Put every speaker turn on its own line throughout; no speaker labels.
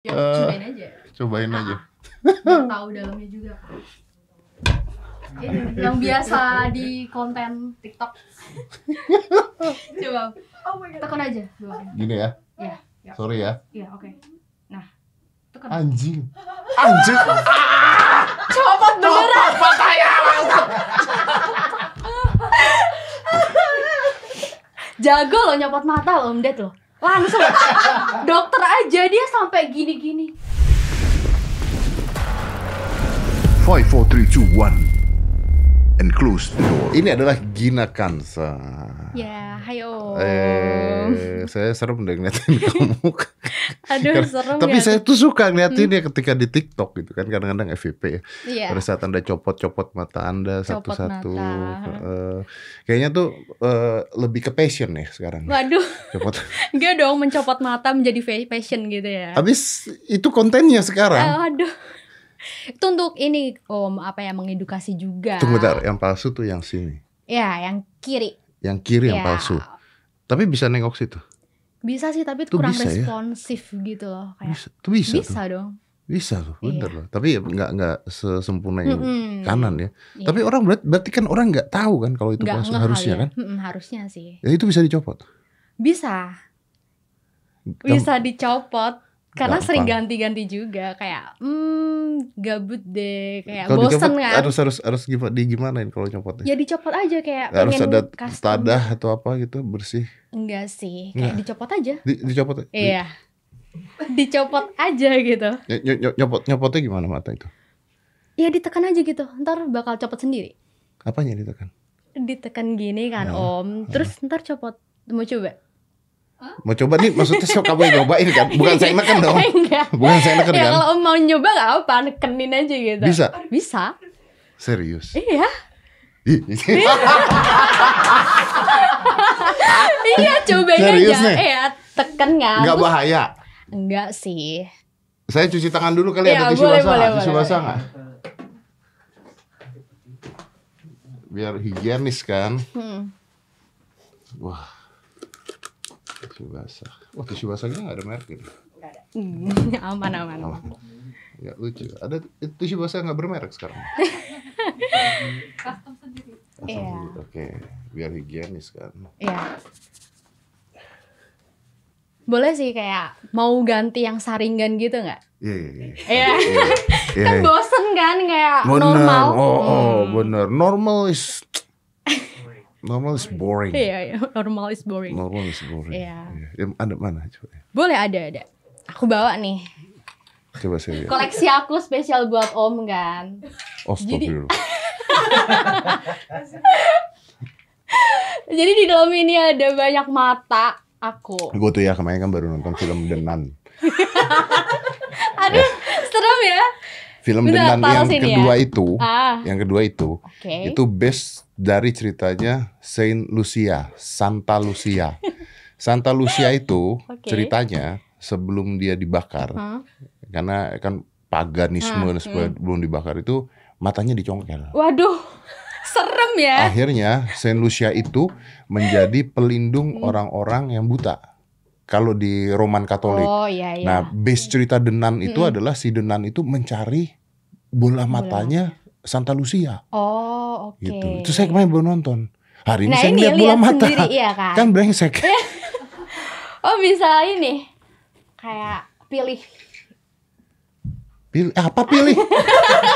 Ya, uh, cobain aja.
Cobain ah, aja.
Ah. tahu dalamnya juga. Ini yang biasa di konten TikTok. Coba. Oh my god. Tekan aja. Doain. Gini ya. Iya. Ya. Sorry ya. Iya, oke. Okay. Nah,
tekan. Anjing.
Anjing. Coba Copot Apa saya langsung. Jago lo nyopot mata lo, Om Ded lo langsung dokter aja dia sampai gini-gini.
Five, four, three, two, one close door. Ini adalah Gina Kansa.
Ya, yeah, hai Eh,
saya serem deh ngeliatin kamu. Aduh,
karena, serem Tapi ya. saya tuh suka ngeliatin hmm. ya
ketika di TikTok gitu kan kadang-kadang FVP ya. Yeah. Pada saat Anda copot-copot mata Anda satu-satu. Uh, kayaknya tuh uh, lebih ke passion ya sekarang. Waduh. Copot.
Enggak dong mencopot mata menjadi passion gitu ya.
Habis itu kontennya sekarang.
Aduh itu untuk ini om apa yang mengedukasi juga tunggu
bentar yang palsu tuh yang sini
ya yang kiri
yang kiri ya. yang palsu tapi bisa nengok situ
bisa sih tapi itu kurang bisa, ya? responsif ya? gitu loh kayak
bisa, tuh bisa, bisa dong bisa tuh iya. bener iya. loh tapi nggak nggak sesempurna yang mm -hmm. kanan ya iya. tapi orang berarti, berarti kan orang nggak tahu kan kalau itu palsu harusnya ya. kan
mm -hmm, harusnya sih
ya itu bisa dicopot
bisa bisa dicopot karena Gampang. sering ganti-ganti juga kayak hmm gabut deh kayak kalo bosen dicopot, kan
harus harus harus di gimanain kalau copotnya? ya
dicopot aja kayak Gak harus ada tadah
atau apa gitu bersih
enggak sih kayak nah. dicopot aja di, dicopot iya di, dicopot aja gitu
ny ny nyopot nyopotnya gimana mata itu
ya ditekan aja gitu ntar bakal copot sendiri
apanya ditekan
ditekan gini kan nah, om nah. terus ntar copot mau coba
Huh? Mau coba nih maksudnya sok kamu yang cobain kan? Bukan saya enakan dong.
Enggak. Bukan saya enakan ya, kan. Kalau mau nyoba gak apa, nekenin aja gitu. Bisa. Bisa. Serius. Iya. iya cobain Serius aja. Nih? Iya, tekan nggak? Enggak bahaya. Enggak sih.
Saya cuci tangan dulu kali ya, ada tisu basah. tisu basah nggak? Biar higienis kan. Hmm. Wah tisu basah wah oh, tisu basahnya ada merek gitu.
nggak ada hmm, aman aman, aman.
Ya lucu. Ada tisu basah nggak bermerek sekarang.
Custom sendiri. Iya.
Oke, okay. biar higienis kan.
Iya. Boleh sih kayak mau ganti yang saringan gitu nggak? Iya iya iya. Iya. iya, iya. Kan iya, bosen kan kayak bener. normal. Oh, oh
hmm. bener. Normal is Normal is boring. Iya,
iya. normal is boring. Normal
is boring. Iya. Yeah. ada mana coba?
Boleh ada ada. Aku bawa nih.
Coba saya lihat. Koleksi
aku spesial buat Om kan. Astagfirullah.
Oh, Jadi,
Jadi di dalam ini ada banyak mata aku. Gue
tuh ya kemarin kan baru nonton film The Nun.
Aduh, serem ya
film dengan dengan yang ya? kedua ya? itu, ah. yang kedua itu, okay. itu best dari ceritanya Saint Lucia, Santa Lucia. Santa Lucia itu okay. ceritanya sebelum dia dibakar, huh? karena kan paganisme ah, okay. sebelum hmm. dibakar itu matanya dicongkel.
Waduh. Serem ya.
Akhirnya Saint Lucia itu menjadi pelindung hmm. orang-orang yang buta kalau di Roman Katolik. Oh, iya, iya. Nah, base iya. cerita Denan itu adalah si Denan itu mencari bola matanya bola. Santa Lucia.
Oh, oke. Okay. Gitu. Itu saya
kemarin belum nonton. Hari ini nah, saya lihat bola mata. Sendiri, iya kan? kan brengsek.
Iya. oh, bisa ini. Kayak pilih.
Pilih apa pilih?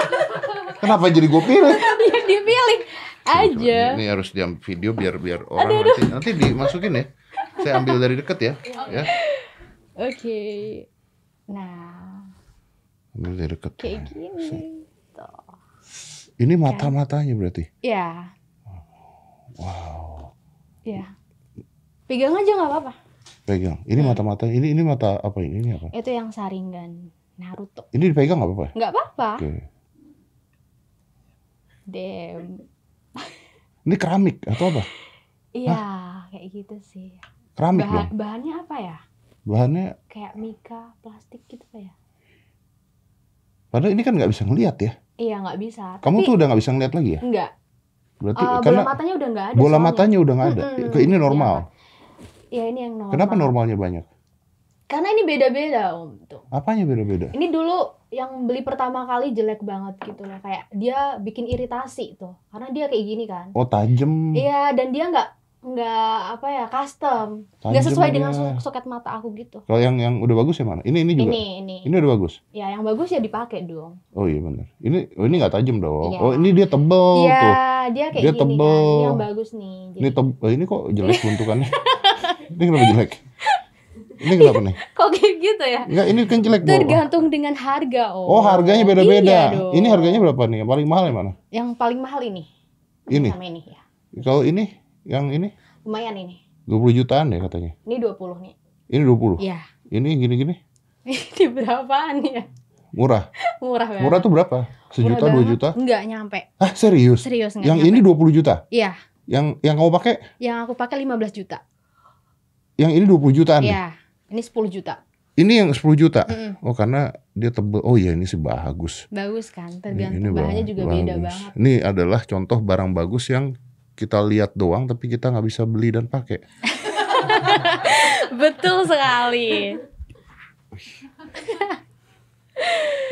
Kenapa jadi gue pilih?
Yang dipilih aja.
Ini harus diam video biar biar orang aduh, aduh. nanti nanti dimasukin ya. Saya ambil dari dekat ya. Iya. ya.
Oke. Okay. Nah. Ambil dari dekat. Kayak gini. Tuh.
Ini mata-matanya berarti? Iya. Wow.
Iya. Pegang aja nggak apa-apa.
Pegang. Ini nah. mata-mata. Ini ini mata apa ini? Ini apa?
Itu yang saringan Naruto.
Ini dipegang nggak apa-apa? Nggak apa-apa. Okay.
Damn.
Ini keramik atau apa?
Iya, kayak gitu sih keramik Bahan, dong bahannya apa ya bahannya kayak mika plastik gitu apa ya
padahal ini kan nggak bisa ngelihat ya
iya nggak bisa kamu Tapi, tuh udah
nggak bisa ngelihat lagi ya Enggak. berarti uh, karena matanya
udah nggak ada bola soalnya. matanya udah nggak ada hmm, ini iya, normal ya, ini yang normal kenapa
normalnya banyak
karena ini beda-beda om
tuh. Apanya beda-beda? Ini
dulu yang beli pertama kali jelek banget gitu loh kayak dia bikin iritasi tuh karena dia kayak gini kan.
Oh tajem.
Iya dan dia nggak nggak apa ya custom enggak nggak sesuai dengan soket mata aku gitu
kalau yang yang udah bagus ya mana ini ini juga ini ini ini udah bagus
ya yang bagus ya dipakai dong
oh iya benar ini oh ini nggak tajam dong ya. oh ini dia tebel ya, tuh
dia kayak dia gini tebel kan. ini yang bagus nih
ini tebel oh, ini kok jelek bentukannya ini kenapa jelek ini kenapa nih?
Kok kayak gitu ya?
Enggak, ini kan jelek Tergantung
dengan harga, oh. Oh, harganya beda-beda. Iya ini
harganya berapa nih? Yang paling mahal yang mana?
Yang paling mahal ini. Ini. Sama ini ya.
Kalau ini? Yang ini? Lumayan ini. dua puluh jutaan ya katanya.
Ini dua puluh nih.
Ini dua puluh Iya. Ini gini-gini?
ini berapaan ya? Murah. murah banget. Murah
tuh berapa? Sejuta, dua juta?
Enggak nyampe. Ah serius? Serius Yang nyampe. ini
puluh juta? Iya. Yang yang kamu pakai?
Yang aku pakai lima belas juta.
Yang ini dua puluh jutaan? Iya.
Ini sepuluh juta.
Ini yang sepuluh juta? Mm -mm. Oh karena dia tebel. Oh iya ini sih bagus.
Bagus kan? Tergantung ini, ini bahannya juga bagus. beda banget.
Ini adalah contoh barang bagus yang kita lihat doang tapi kita nggak bisa beli dan pakai.
Betul sekali.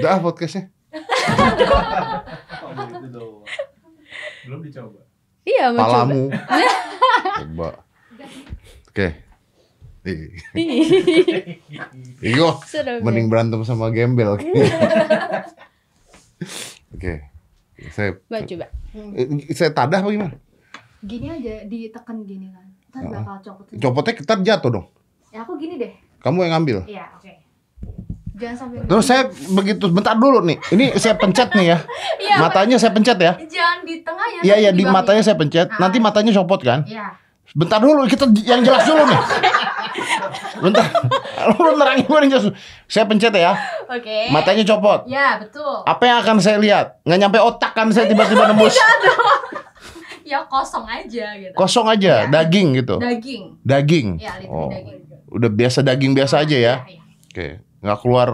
Dah podcastnya.
oh, Belum dicoba. Iya, Palamu.
Coba. Oke.
Iyo, mending
berantem sama gembel. Oke. Saya, coba. Eh, saya tadah apa gimana?
Gini aja ditekan gini kan. Ntar uh bakal copot. Sendiri.
Copotnya ketar jatuh dong. Ya aku gini deh. Kamu yang ngambil.
Iya, oke. Okay. Jangan sampai Terus saya
begitu bentar dulu nih. Ini saya pencet nih ya. ya matanya saya pencet ya.
Jangan di tengah ya. Iya, iya di, matanya saya pencet.
Ah. Nanti matanya copot kan? Iya. Bentar dulu kita yang jelas dulu nih. bentar. Lu nerangin gue nih Saya pencet ya.
Oke. Matanya copot. Iya betul. Apa
yang akan saya lihat? Nggak nyampe otak kan saya tiba-tiba nembus. Iya
ya kosong aja gitu
kosong aja ya. daging iya. gitu daging daging ya, oh. daging udah biasa daging biasa aja ya, ya, ya. oke okay. nggak keluar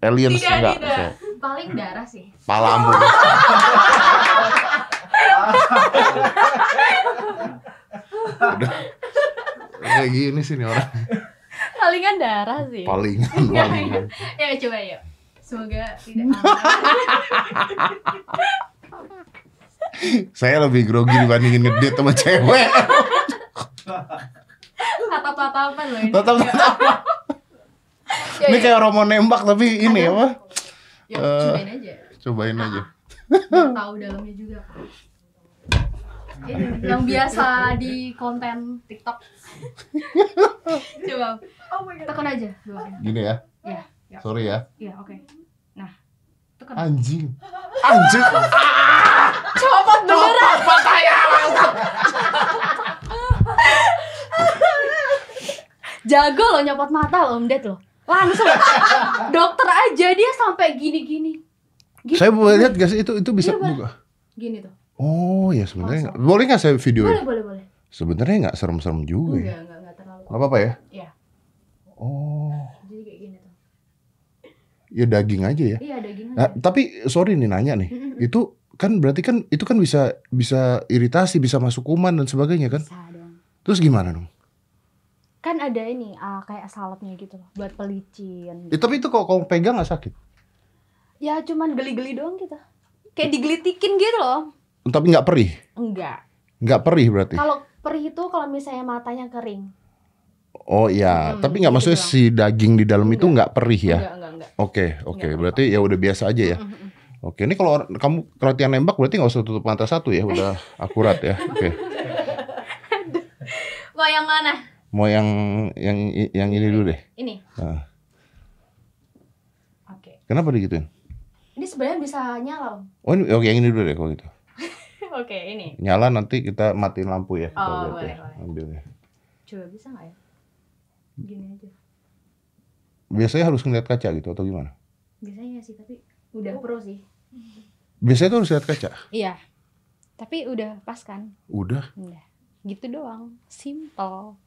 alien tidak, enggak tidak. Okay.
paling darah sih palambung udah
kayak gini sih nih orang
palingan darah sih palingan iya, iya. palingan ya coba yuk semoga tidak
saya lebih grogi dibandingin ngedit sama cewek
tatap tatapan loh ini tatap tatapan ya, ini ya.
kayak romo nembak tapi ini apa
ya, uh, cobain eh, aja cobain aja tahu dalamnya juga ini, yang biasa di konten TikTok coba oh my God. tekan aja gini ya. ya ya sorry ya ya oke okay.
Anjing. Anjing.
coba beneran. saya. Jago lo nyopot mata loh, Mdet loh. Langsung dokter aja dia sampai gini-gini. Gini. Gitu. Saya boleh lihat
gak sih itu itu bisa iya, buka? Gini tuh. Oh ya sebenarnya Langsung. boleh nggak saya video? Boleh boleh boleh. Sebenarnya nggak serem-serem juga. Enggak ya. enggak enggak terlalu. Gak apa-apa ya? Iya. Oh. Ya daging aja ya. Iya daging. Nah, aja. tapi sorry nih nanya nih, itu kan berarti kan itu kan bisa bisa iritasi, bisa masuk kuman dan sebagainya kan? Bisa Terus gimana dong?
Kan ada ini uh, kayak saladnya gitu loh, buat pelicin.
Gitu. Ya, tapi itu kok kamu pegang nggak sakit?
Ya cuman geli-geli doang gitu. Kayak digelitikin gitu loh. Tapi nggak perih? Enggak.
Nggak perih berarti? Kalau
perih itu kalau misalnya matanya kering.
Oh iya, hmm, tapi nggak gitu maksudnya doang. si daging di dalam enggak. itu nggak perih ya? Enggak, enggak enggak. Oke, okay, oke. Okay. Berarti ya udah biasa aja ya. Oke, ini kalau kamu latihan nembak berarti nggak usah tutup mata satu ya, udah akurat ya. Oke. Okay. Mau yang mana? Mau yang yang yang ini dulu deh. Ini. Nah. Oke. Kenapa digituin?
Ini sebenarnya bisa nyala.
Oh, ini, oke yang ini dulu deh kalau gitu.
oke, ini.
Nyala nanti kita matiin lampu ya. Oh, boleh, ya. boleh. Ambil ya.
Coba bisa nggak ya? Gini aja
biasanya harus ngeliat kaca gitu atau gimana?
Biasanya sih, tapi udah pro sih.
Biasanya tuh harus lihat kaca.
Iya. Tapi udah pas kan? Udah. Udah. Gitu doang, simple.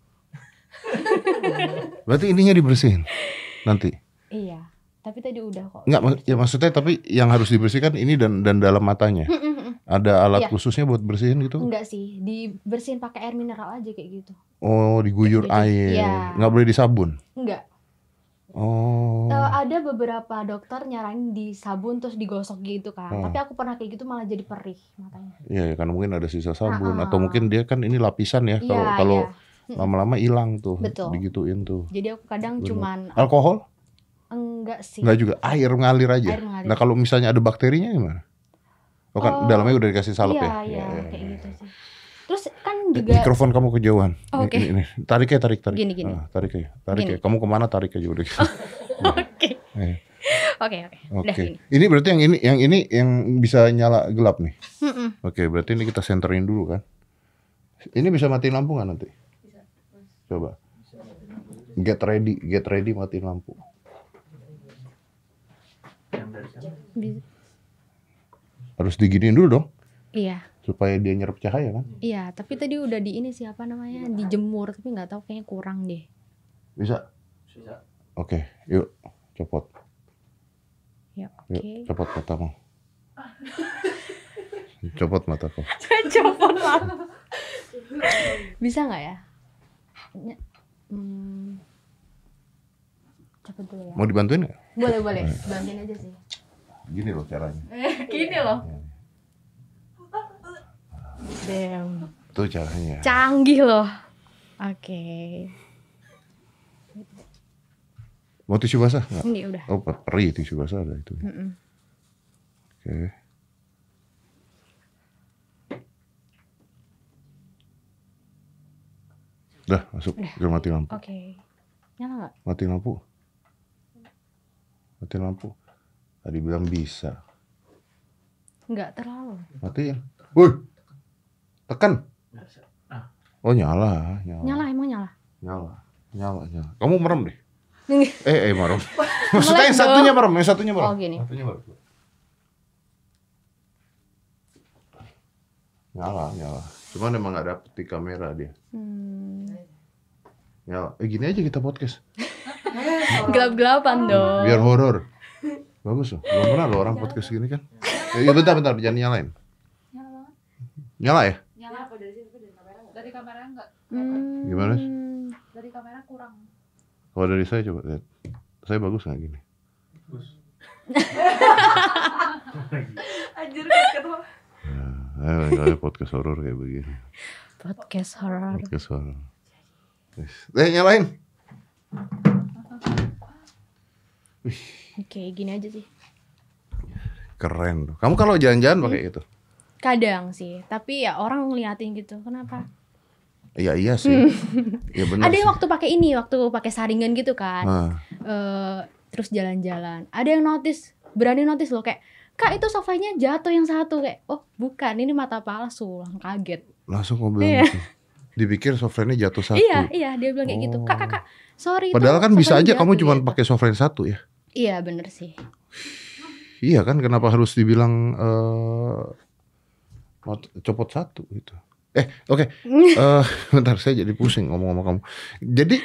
Berarti ininya dibersihin nanti.
Iya. Tapi tadi udah kok. Enggak,
mak ya maksudnya tapi yang harus dibersihkan ini dan dan dalam matanya. Mm, mm, mm. Ada alat iya. khususnya buat bersihin gitu? Enggak
sih, dibersihin pakai air mineral aja kayak gitu.
Oh, diguyur gitu. air. Iya. Enggak boleh disabun. Enggak Oh. Uh,
ada beberapa dokter nyaranin di sabun terus digosok gitu kan. Hmm. Tapi aku pernah kayak gitu malah jadi perih matanya.
Iya, iya karena mungkin ada sisa sabun nah, atau mungkin dia kan ini lapisan ya iya, kalau ya, kalau ya. lama-lama hilang tuh Betul. digituin tuh.
Jadi aku kadang Bener. cuman alkohol? Enggak sih. Enggak juga,
air ngalir aja. Air ngalir. Nah, kalau misalnya ada bakterinya gimana? Oh, kan oh, dalamnya udah dikasih salep iya, ya. Iya, iya, iya
kayak gitu juga mikrofon
kamu kejauhan. Oh, Oke. Okay. Tarik ya, tarik, tarik. Gini, gini. Ah, tarik ya, tarik gini. ya. Kamu kemana tarik aja udah. Oh, iya. Oke.
Oke, oke. Oke.
Ini berarti yang ini, yang ini yang bisa nyala gelap nih. Oke, okay, berarti ini kita senterin dulu kan. Ini bisa matiin lampu nggak nanti? Coba. Get ready, get ready matiin lampu. Harus diginiin dulu dong. Iya supaya dia nyerap cahaya kan?
Iya, tapi tadi udah di ini siapa namanya dijemur tapi nggak tahu kayaknya kurang deh.
Bisa? Bisa. Oke, okay, yuk copot.
Ya, oke. Okay. Yuk,
copot matamu. copot mataku.
copot mata. Bisa nggak ya? Hmm. Copot dulu ya. Mau dibantuin nggak? Boleh boleh, bantuin aja sih.
Gini loh caranya.
Gini loh. Ya. Damn.
itu caranya.
Canggih loh. Oke. Okay.
Mau tisu basah nggak? Ini udah. Oh, perih tisu basah ada itu. Mm -mm. Oke. Okay. Udah, masuk. Udah. mati lampu.
Oke. Okay. Nyala nggak?
Mati lampu. Mati lampu. Tadi bilang bisa.
Enggak terlalu.
Mati ya. Woi. Tekan. Ah. Oh nyala, nyala.
Nyala emang nyala.
Nyala, nyala, nyala. Kamu merem deh. eh, eh merem. Maksudnya yang satunya merem, yang satunya merem. Oh gini. Satunya merem. Nyala, nyala. Cuman emang gak dapet di kamera dia.
Hmm.
Nyala. Eh gini aja kita podcast.
Gelap-gelapan dong. Biar horor.
Bagus loh. Belum pernah loh orang podcast gini kan. Eh, iya bentar bentar jangan nyalain. Nyala. Nyala ya?
dari kamera enggak hmm. gimana dari kamera kurang
kalau dari saya coba lihat saya bagus nggak gini
bagus anjir ketemu
Nah, ada podcast horor kayak begini.
Podcast horor.
Podcast horor. Eh, nyalain.
Oke, gini aja sih.
Keren. Kamu kalau jalan-jalan pakai itu?
Kadang sih, tapi ya orang ngeliatin gitu. Kenapa?
Iya iya sih. ya Ada yang
waktu pakai ini, waktu pakai saringan gitu kan. Ah. E, terus jalan-jalan. Ada yang notice, berani notice loh kayak, "Kak, itu sofanya jatuh yang satu." Kayak, "Oh, bukan, ini mata palsu." Langsung kaget.
Langsung ngomong bilang iya. gitu. Dipikir softlensnya jatuh satu. Iya,
iya, dia bilang kayak oh. gitu. "Kak, Kak, Kak, sorry." Padahal kan bisa aja kamu cuma gitu.
pakai softlens satu ya.
Iya, bener sih.
iya kan, kenapa harus dibilang uh, copot satu gitu. Eh, oke. Okay. uh, eh, bentar, saya jadi pusing ngomong sama kamu. Jadi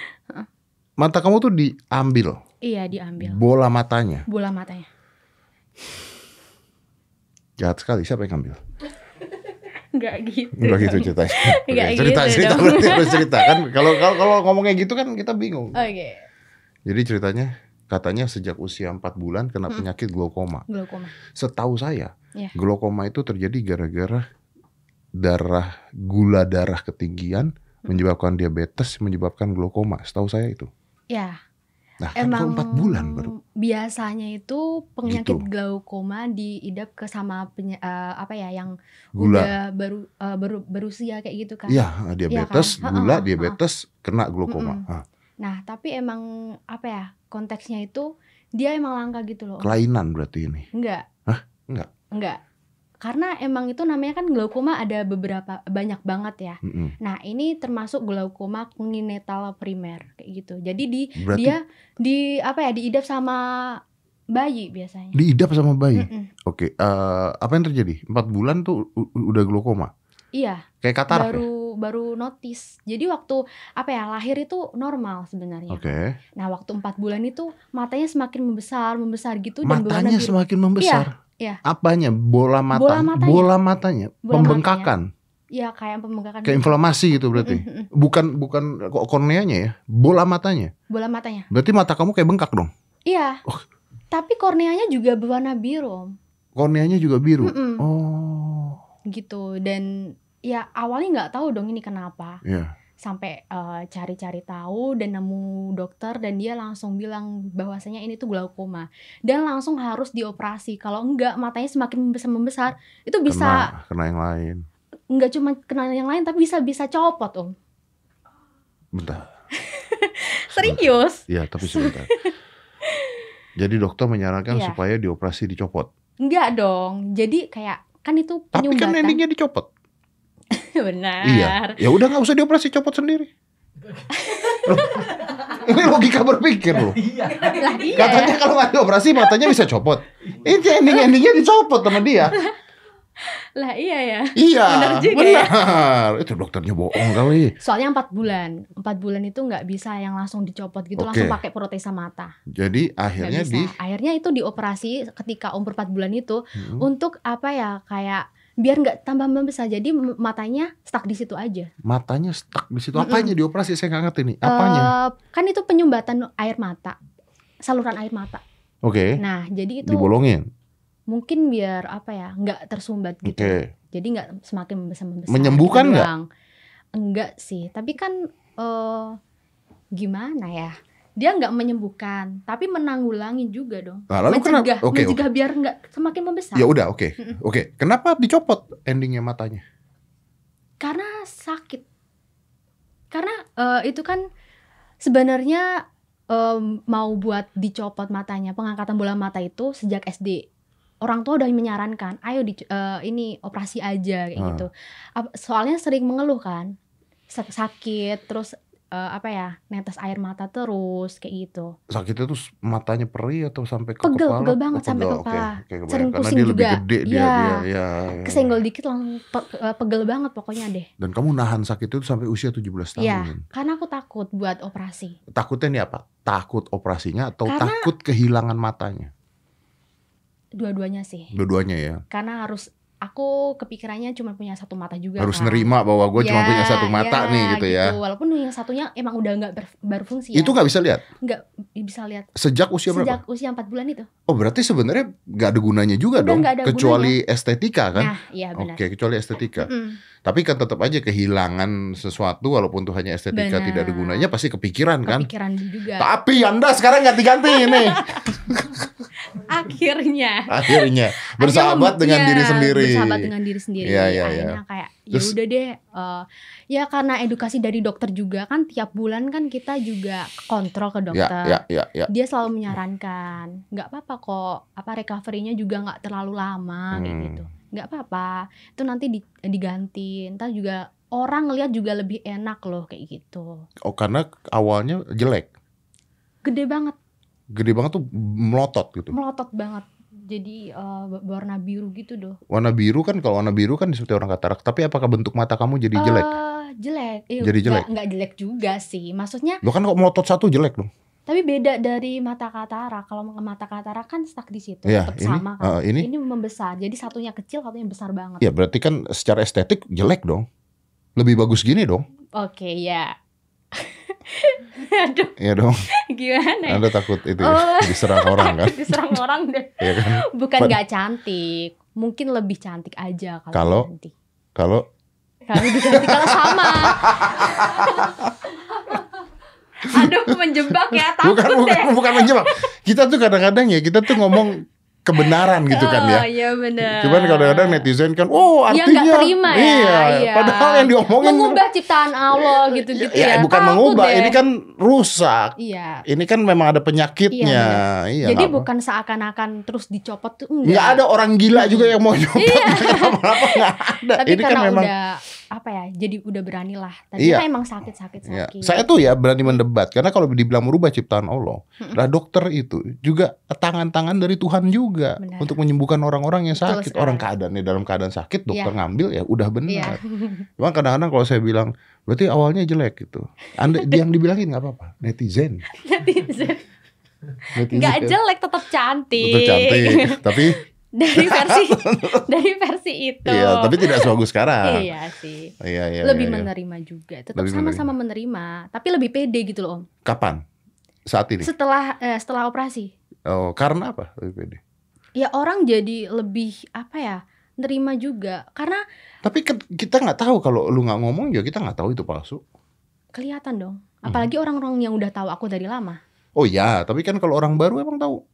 mata kamu tuh diambil.
Iya, diambil.
Bola matanya.
Bola matanya.
Jahat sekali, siapa yang ngambil?
Enggak gitu. Enggak gitu ceritanya. Enggak okay. cerita, gitu. Cerita, cerita
kan. Kalau kalau kalau ngomongnya gitu kan kita bingung. Oke. Okay. Jadi ceritanya katanya sejak usia 4 bulan kena hmm. penyakit glaukoma. Glaukoma. Setahu saya, yeah. glaukoma itu terjadi gara-gara darah gula darah ketinggian hmm. menyebabkan diabetes, menyebabkan glaukoma. Setahu saya itu.
Ya. Nah, kan emang kan bulan baru. Biasanya itu penyakit gitu. glaukoma diidap ke sama penya, uh, eh, apa ya yang gula. udah baru uh, baru berusia kayak gitu kan. Iya, eh, iya diabetes, ya kan? gula, uh, uh, diabetes
uh. kena glaukoma. Mm -mm. Ah.
Nah, tapi emang apa ya? Konteksnya itu dia emang langka gitu loh.
Kelainan berarti ini. Enggak. Hah? Enggak.
Enggak karena emang itu namanya kan glaukoma ada beberapa banyak banget ya. Mm -hmm. Nah ini termasuk glaukoma congenital primer kayak gitu. Jadi di Berarti, dia di apa ya diidap sama bayi biasanya. Diidap sama bayi. Mm hmm
Oke. Okay. Uh, eh, apa yang terjadi? Empat bulan tuh udah glaukoma.
Iya. Kayak katarak. Ya? Baru ya? baru notice. Jadi waktu apa ya lahir itu normal sebenarnya. Oke. Okay. Nah waktu empat bulan itu matanya semakin membesar membesar gitu. Matanya dan semakin membesar. Iya Iya.
Apanya? Bola mata. Bola matanya. Bola matanya. Bola pembengkakan.
Iya, kayak pembengkakan. Kayak
inflamasi gitu berarti. bukan Bukan kok korneanya ya, bola matanya.
Bola matanya.
Berarti mata kamu kayak bengkak dong.
Iya. Oh. Tapi korneanya juga berwarna biru.
Korneanya juga biru. Mm-mm.
Oh. Gitu dan ya awalnya nggak tahu dong ini kenapa. Iya sampai eh, cari-cari uh, tahu dan nemu dokter dan dia langsung bilang bahwasanya ini tuh glaukoma dan langsung harus dioperasi kalau enggak matanya semakin membesar membesar itu bisa
kena, kena yang lain
enggak cuma kena yang lain tapi bisa bisa copot om bentar serius
ya tapi sebentar jadi dokter menyarankan ya. supaya dioperasi dicopot
enggak dong jadi kayak kan itu penyumbatan tapi kan endingnya dicopot Iya. Benar. Iya. Ya
udah nggak usah dioperasi copot sendiri. Ini logika berpikir loh.
Iya. Iya. Katanya kalau nggak
dioperasi matanya bisa copot. Ini ending endingnya dicopot sama dia.
Lah iya ya. Iya. Benar juga ya. benar.
Ya? Itu dokternya bohong kali.
Soalnya empat bulan. empat bulan itu nggak bisa yang langsung dicopot gitu, okay. langsung pakai protesa mata.
Jadi akhirnya di
akhirnya itu dioperasi ketika umur empat bulan itu hmm. untuk apa ya kayak biar nggak tambah membesar jadi matanya stuck di situ aja
matanya stuck di situ apanya mm -hmm. dioperasi saya nggak ngerti nih apa uh, eh,
kan itu penyumbatan air mata saluran air mata oke okay. nah jadi itu dibolongin mungkin biar apa ya nggak tersumbat gitu okay. jadi nggak semakin membesar membesar menyembuhkan nggak enggak sih tapi kan uh, gimana ya dia nggak menyembuhkan tapi menanggulangi juga dong nah, lalu mencegah kenapa? Okay, mencegah okay. biar nggak semakin membesar ya udah oke okay. oke okay.
kenapa dicopot endingnya matanya
karena sakit karena uh, itu kan sebenarnya um, mau buat dicopot matanya pengangkatan bola mata itu sejak SD orang tua udah menyarankan ayo di, uh, ini operasi aja kayak hmm. gitu soalnya sering mengeluh kan sakit terus uh, apa ya netes air mata terus kayak gitu
sakitnya tuh matanya perih atau sampai ke pegel, kepala pegel banget oh, sampai ke kepala okay, sering pusing dia juga lebih gede dia, iya. ya, dia, ya, ya kesenggol
dikit langsung pe eh, pegel banget pokoknya deh
dan kamu nahan sakit itu sampai usia 17 tahun ya,
karena aku takut buat operasi
takutnya ini apa takut operasinya atau karena, takut kehilangan matanya
dua-duanya sih dua-duanya ya karena harus aku kepikirannya cuma punya satu mata juga harus kan. nerima
bahwa gue ya, cuma punya satu mata ya, nih gitu ya gitu.
walaupun yang satunya emang udah nggak ber, berfungsi itu ya. nggak ya. bisa lihat nggak bisa lihat
sejak usia berapa? sejak
usia empat bulan itu
oh berarti sebenarnya nggak ada gunanya juga udah dong ada kecuali gunanya. estetika kan nah, iya benar. oke kecuali estetika mm. tapi kan tetap aja kehilangan sesuatu walaupun tuh hanya estetika benar. tidak ada gunanya pasti kepikiran, kepikiran kan
kepikiran juga
tapi anda sekarang nggak diganti ini
akhirnya akhirnya
bersahabat akhirnya, dengan ya, diri sendiri bersahabat dengan
diri sendiri ya, ya, akhirnya ya. kayak ya udah deh uh, ya karena edukasi dari dokter juga kan tiap bulan kan kita juga kontrol ke ya, dokter ya, ya, ya, ya. dia selalu menyarankan nggak apa-apa kok apa recovery-nya juga nggak terlalu lama hmm. kayak gitu nggak apa-apa itu nanti diganti entah juga orang ngelihat juga lebih enak loh kayak gitu
oh karena awalnya jelek gede banget gede banget tuh melotot gitu.
Melotot banget. Jadi uh, warna biru gitu doh.
Warna biru kan kalau warna biru kan seperti orang katarak, tapi apakah bentuk mata kamu jadi eh, jelek?
Uh, jelek. Eh, jadi jelek. Gak, jelek juga sih. Maksudnya Lo
kan kok melotot satu jelek dong.
Tapi beda dari mata katarak. Kalau mata katarak kan stuck di situ, ya, tetap ini, sama kan. Uh, ini, ini membesar. Jadi satunya kecil, satunya besar banget. Ya
berarti kan secara estetik jelek dong. Lebih bagus gini dong.
Oke, okay, ya. Aduh. Iya dong. Gimana? Ya? Anda
takut itu ya? oh, ya? diserang orang kan?
diserang orang deh. Iya kan? Bukan nggak cantik, mungkin lebih cantik aja kalau kalau kalau kalau diganti kalau sama. Aduh menjebak ya takut bukan, bukan, deh.
Bukan menjebak. Kita tuh kadang-kadang ya kita tuh ngomong kebenaran gitu kan ya. Ah,
iya benar. Cuman
kadang-kadang netizen kan, "Oh, artinya yang terima ya." Iya, iya. Padahal yang diomongin mengubah
ciptaan Allah gitu-gitu ya. ya. bukan Takut mengubah, ini kan
rusak. Iya. Ini kan memang ada iya, penyakitnya. Iya. iya Jadi bukan
seakan-akan terus dicopot tuh enggak. Enggak ada
orang gila juga yang mau nyopot. Iya. Kenapa enggak
ada. Tapi ini kan karena kan memang udah apa ya jadi udah berani lah tapi iya. Kan emang sakit sakit sakit iya. saya tuh
ya berani mendebat karena kalau dibilang merubah ciptaan Allah lah dokter itu juga tangan-tangan dari Tuhan juga benar. untuk menyembuhkan orang-orang yang sakit orang keadaannya dalam keadaan sakit dokter iya. ngambil ya udah iya. benar iya. cuma kadang-kadang kalau saya bilang berarti awalnya jelek gitu anda yang dibilangin nggak apa-apa netizen
netizen
Netizen. Gak jelek
tetap cantik. Tetap cantik. Tapi dari versi dari versi itu. Iya, tapi tidak sebagus sekarang. iya sih.
Iya, iya. Lebih iya, iya. menerima
juga. Tetap sama-sama menerima. menerima, tapi lebih pede gitu loh, Om.
Kapan? Saat ini.
Setelah eh, setelah operasi.
Oh, karena apa? Lebih pede.
Ya orang jadi lebih apa ya? nerima juga karena
tapi kita nggak tahu kalau lu nggak ngomong ya kita nggak tahu itu palsu
kelihatan dong hmm. apalagi orang-orang hmm. yang udah tahu aku dari lama
oh iya, tapi kan kalau orang baru emang tahu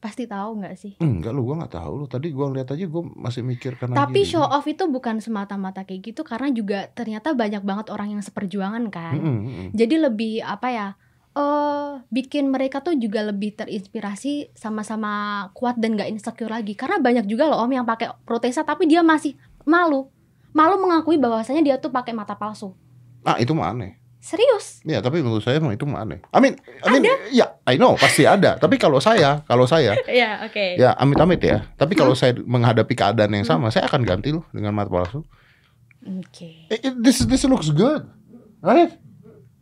pasti tahu nggak sih? Enggak
lu, gue nggak tahu lu. Tadi gue ngeliat aja gue masih mikir karena Tapi show
off itu bukan semata-mata kayak gitu karena juga ternyata banyak banget orang yang seperjuangan kan. Mm -hmm. Jadi lebih apa ya? Eh uh, bikin mereka tuh juga lebih terinspirasi sama-sama kuat dan gak insecure lagi. Karena banyak juga loh Om yang pakai protesa tapi dia masih malu. Malu mengakui bahwasanya dia tuh pakai mata palsu.
Ah, itu mah aneh.
Serius?
Ya, tapi menurut saya itu aneh. I mean, I mean, ada? ya, I know pasti ada. tapi kalau saya, kalau saya, ya, oke. Okay. Ya, amit-amit ya. Tapi kalau hmm. saya menghadapi keadaan yang sama, hmm. saya akan ganti loh dengan mata palsu.
Oke.
Okay. this this looks good, right?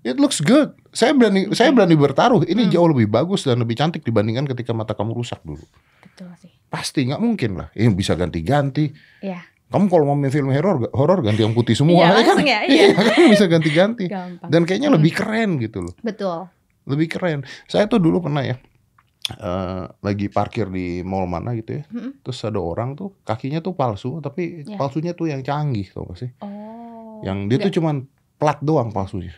It looks good. Saya berani, okay. saya berani bertaruh. Ini hmm. jauh lebih bagus dan lebih cantik dibandingkan ketika mata kamu rusak dulu. Betul sih. Pasti nggak mungkin lah. Ini bisa ganti-ganti. Ya. Kamu kalau mau main film horor, horor ganti yang putih semua. Iya, ya kan? ya. Iya. iya, kan bisa ganti-ganti. Dan kayaknya lebih hmm. keren gitu loh. Betul. Lebih keren. Saya tuh dulu pernah ya uh, lagi parkir di mall mana gitu ya. Hmm. Terus ada orang tuh kakinya tuh palsu, tapi ya. palsunya tuh yang canggih tau gak sih?
Oh.
Yang dia gak. tuh cuman plat doang palsunya.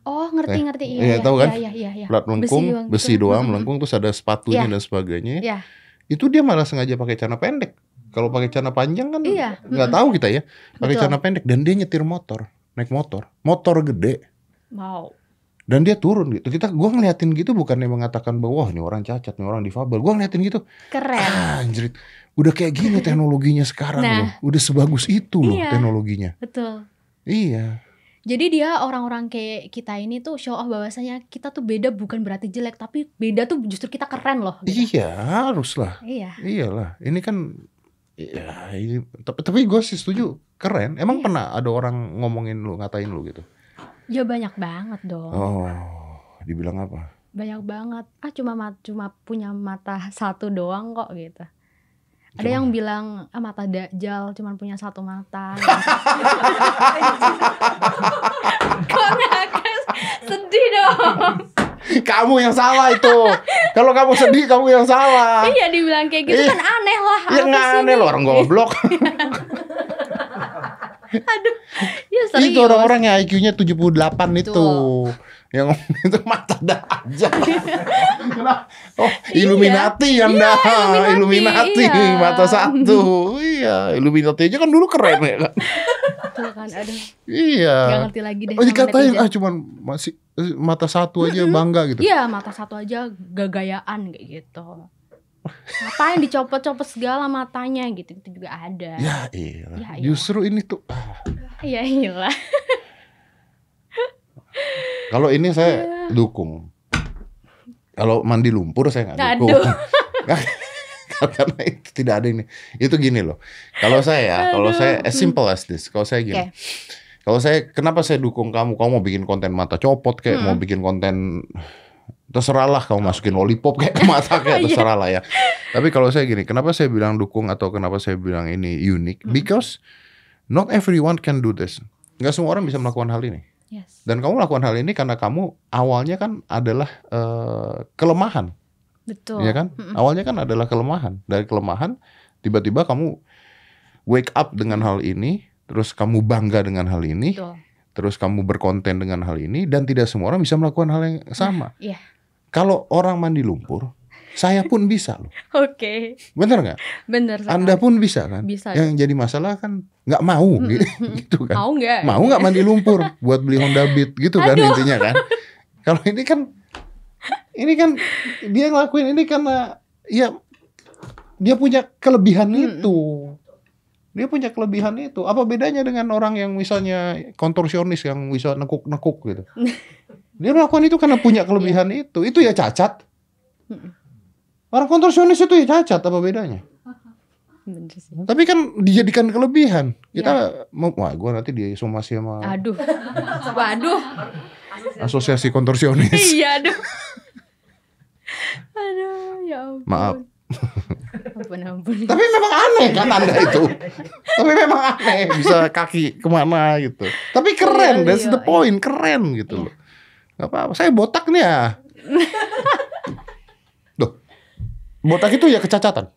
Oh ngerti eh, ngerti iya. Iya, iya tahu kan? Iya, iya, iya. Plat lengkung, besi doang, besi gitu. doang melengkung
hmm. terus ada sepatunya yeah. dan sebagainya. Yeah. Itu dia malah sengaja pakai celana pendek. Kalau pakai celana panjang kan iya. nggak tahu kita ya. Pakai celana pendek dan dia nyetir motor, naik motor, motor gede. Wow. Dan dia turun gitu. Kita gua ngeliatin gitu bukannya mengatakan bahwa wah ini orang cacat, ini orang difabel. Gua ngeliatin gitu.
Keren. Ah,
anjir. Udah kayak gini teknologinya sekarang nah, loh. Udah sebagus itu loh iya, teknologinya. Betul. Iya.
Jadi dia orang-orang kayak kita ini tuh show off bahwasanya kita tuh beda bukan berarti jelek tapi beda tuh justru kita keren loh.
Gitu. Iya harus lah. Iya. Iyalah ini kan Iya. ya ini tapi tapi gue sih setuju keren emang yeah. pernah ada orang ngomongin lu ngatain lu gitu
ya banyak banget dong oh
dibilang apa
banyak banget ah cuma cuma punya mata satu doang kok gitu ada yang bilang ah mata dajal cuman punya satu mata. Kok nakes? Sedih dong
kamu yang salah itu. Kalau kamu sedih kamu yang salah. Iya
dibilang kayak gitu eh, kan aneh lah. Iya nggak aneh loh orang goblok. Aduh, ya serius. Itu orang-orang
yang IQ-nya 78 itu. Tuh yang itu mata dah aja oh iya. Illuminati yang iya, dah iya, Illuminati, iya. mata satu iya Illuminati aja kan dulu keren ya kan
Tuh kan aduh
iya Gak ngerti
lagi deh oh, dikatain ah
cuman masih eh, mata satu aja bangga gitu
iya mata satu aja gagayaan kayak gitu Ngapain dicopot-copot segala matanya gitu itu juga ada ya iya ya, justru ini tuh ah. ya iya
Kalau ini saya iya. dukung. Kalau mandi lumpur saya nggak dukung. Karena itu tidak ada ini. Itu gini loh. Kalau saya, ya, kalau saya as simple as this. Kalau saya gini. Okay. Kalau saya, kenapa saya dukung kamu? Kamu mau bikin konten mata copot kayak, hmm. mau bikin konten terserah lah kamu oh. masukin lollipop kayak ke mata kayak iya. terserah lah ya. Tapi kalau saya gini, kenapa saya bilang dukung atau kenapa saya bilang ini unik? Hmm. Because not everyone can do this. Gak semua orang bisa melakukan hal ini. Yes. Dan kamu melakukan hal ini karena kamu awalnya kan adalah uh, kelemahan.
Betul. Iya kan? Mm-mm. Awalnya
kan adalah kelemahan. Dari kelemahan tiba-tiba kamu wake up dengan hal ini, terus kamu bangga dengan hal ini. Betul. Terus kamu berkonten dengan hal ini dan tidak semua orang bisa melakukan hal yang sama. yeah. Kalau orang mandi lumpur, saya pun bisa loh. Oke. Okay. Bener nggak?
Bener. Sekali. Anda
pun bisa kan? Bisa. Yang jadi masalah kan nggak mau gitu, gitu kan? Mau nggak? Mau nggak mandi lumpur buat beli Honda Beat gitu kan intinya kan? Kalau ini kan, ini kan dia ngelakuin ini karena ya dia punya kelebihan mm itu. Dia punya kelebihan itu. Apa bedanya dengan orang yang misalnya kontorsionis yang bisa nekuk-nekuk gitu? dia melakukan itu karena punya kelebihan iya. itu. Itu ya cacat. Orang kontorsionis itu ya cacat apa bedanya? Tapi kan dijadikan kelebihan. Kita ya. mau wah gua nanti disomasi sama
Aduh. Waduh.
Asosiasi kontorsionis.
Iya, aduh. aduh, ya ampun. Maaf. ampun, ampun. Tapi memang aneh kan Anda itu. Tapi memang
aneh bisa kaki kemana gitu. Tapi keren, iya, that's iya, the iya. point, keren gitu loh. Gak apa-apa, saya botak nih ya botak itu ya kecacatan.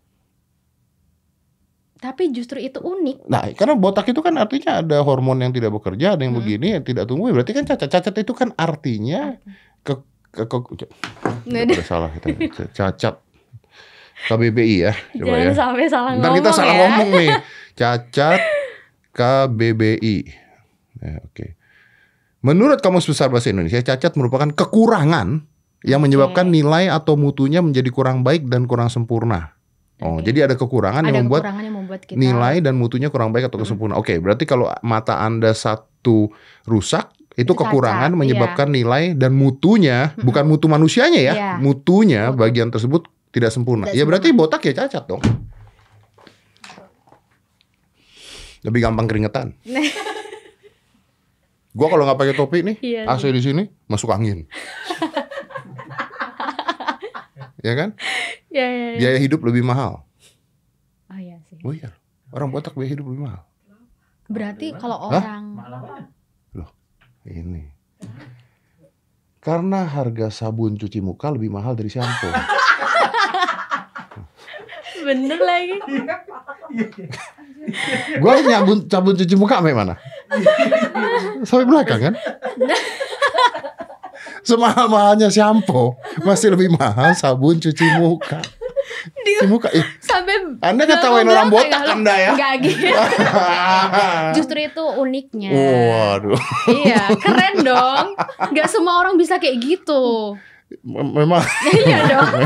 Tapi justru itu unik.
Nah, karena botak itu kan artinya ada hormon yang tidak bekerja, ada yang hmm. begini, yang tidak tumbuh. Berarti kan cacat. Cacat itu kan artinya ke ke, ke, ke
udah salah kita.
Cacat. KBBI ya, coba Jangan ya. sampai
salah Ntar ngomong. kita salah ya. ngomong nih.
Cacat KBBI. Ya, oke. Okay. Menurut Kamus Besar Bahasa Indonesia, cacat merupakan kekurangan yang menyebabkan okay. nilai atau mutunya menjadi kurang baik dan kurang sempurna. Oh, jadi ada kekurangan ada yang membuat, kekurangan
yang membuat kita... nilai
dan mutunya kurang baik atau hmm. kesempurna. Hmm. Oke, okay, berarti kalau mata Anda satu rusak, itu, itu kekurangan cacat, menyebabkan iya. nilai dan mutunya, hmm. bukan mutu manusianya ya, yeah. mutunya bagian tersebut tidak sempurna. Tidak ya berarti botak ya cacat dong. Lebih gampang keringetan. gua kalau nggak pakai topi nih, iya, AC di sini masuk angin. ya kan?
ya, ya, ya. Biaya hidup lebih mahal. Oh iya sih. Oh iya.
Orang botak biaya hidup lebih mahal.
Berarti kalau orang Hah? Loh, ini.
Karena harga sabun cuci muka lebih mahal dari shampoo.
Bener lagi.
Gue nyabun sabun cuci muka sampai mana? sampai belakang kan? Nah. Semahal-mahalnya shampo masih lebih mahal sabun cuci muka. Di muka ya.
sampai Anda ketawain orang botak Anda ya. Enggak gitu. Justru itu uniknya.
Waduh.
Iya, keren dong. Enggak semua orang bisa kayak gitu.
Memang. Iya dong.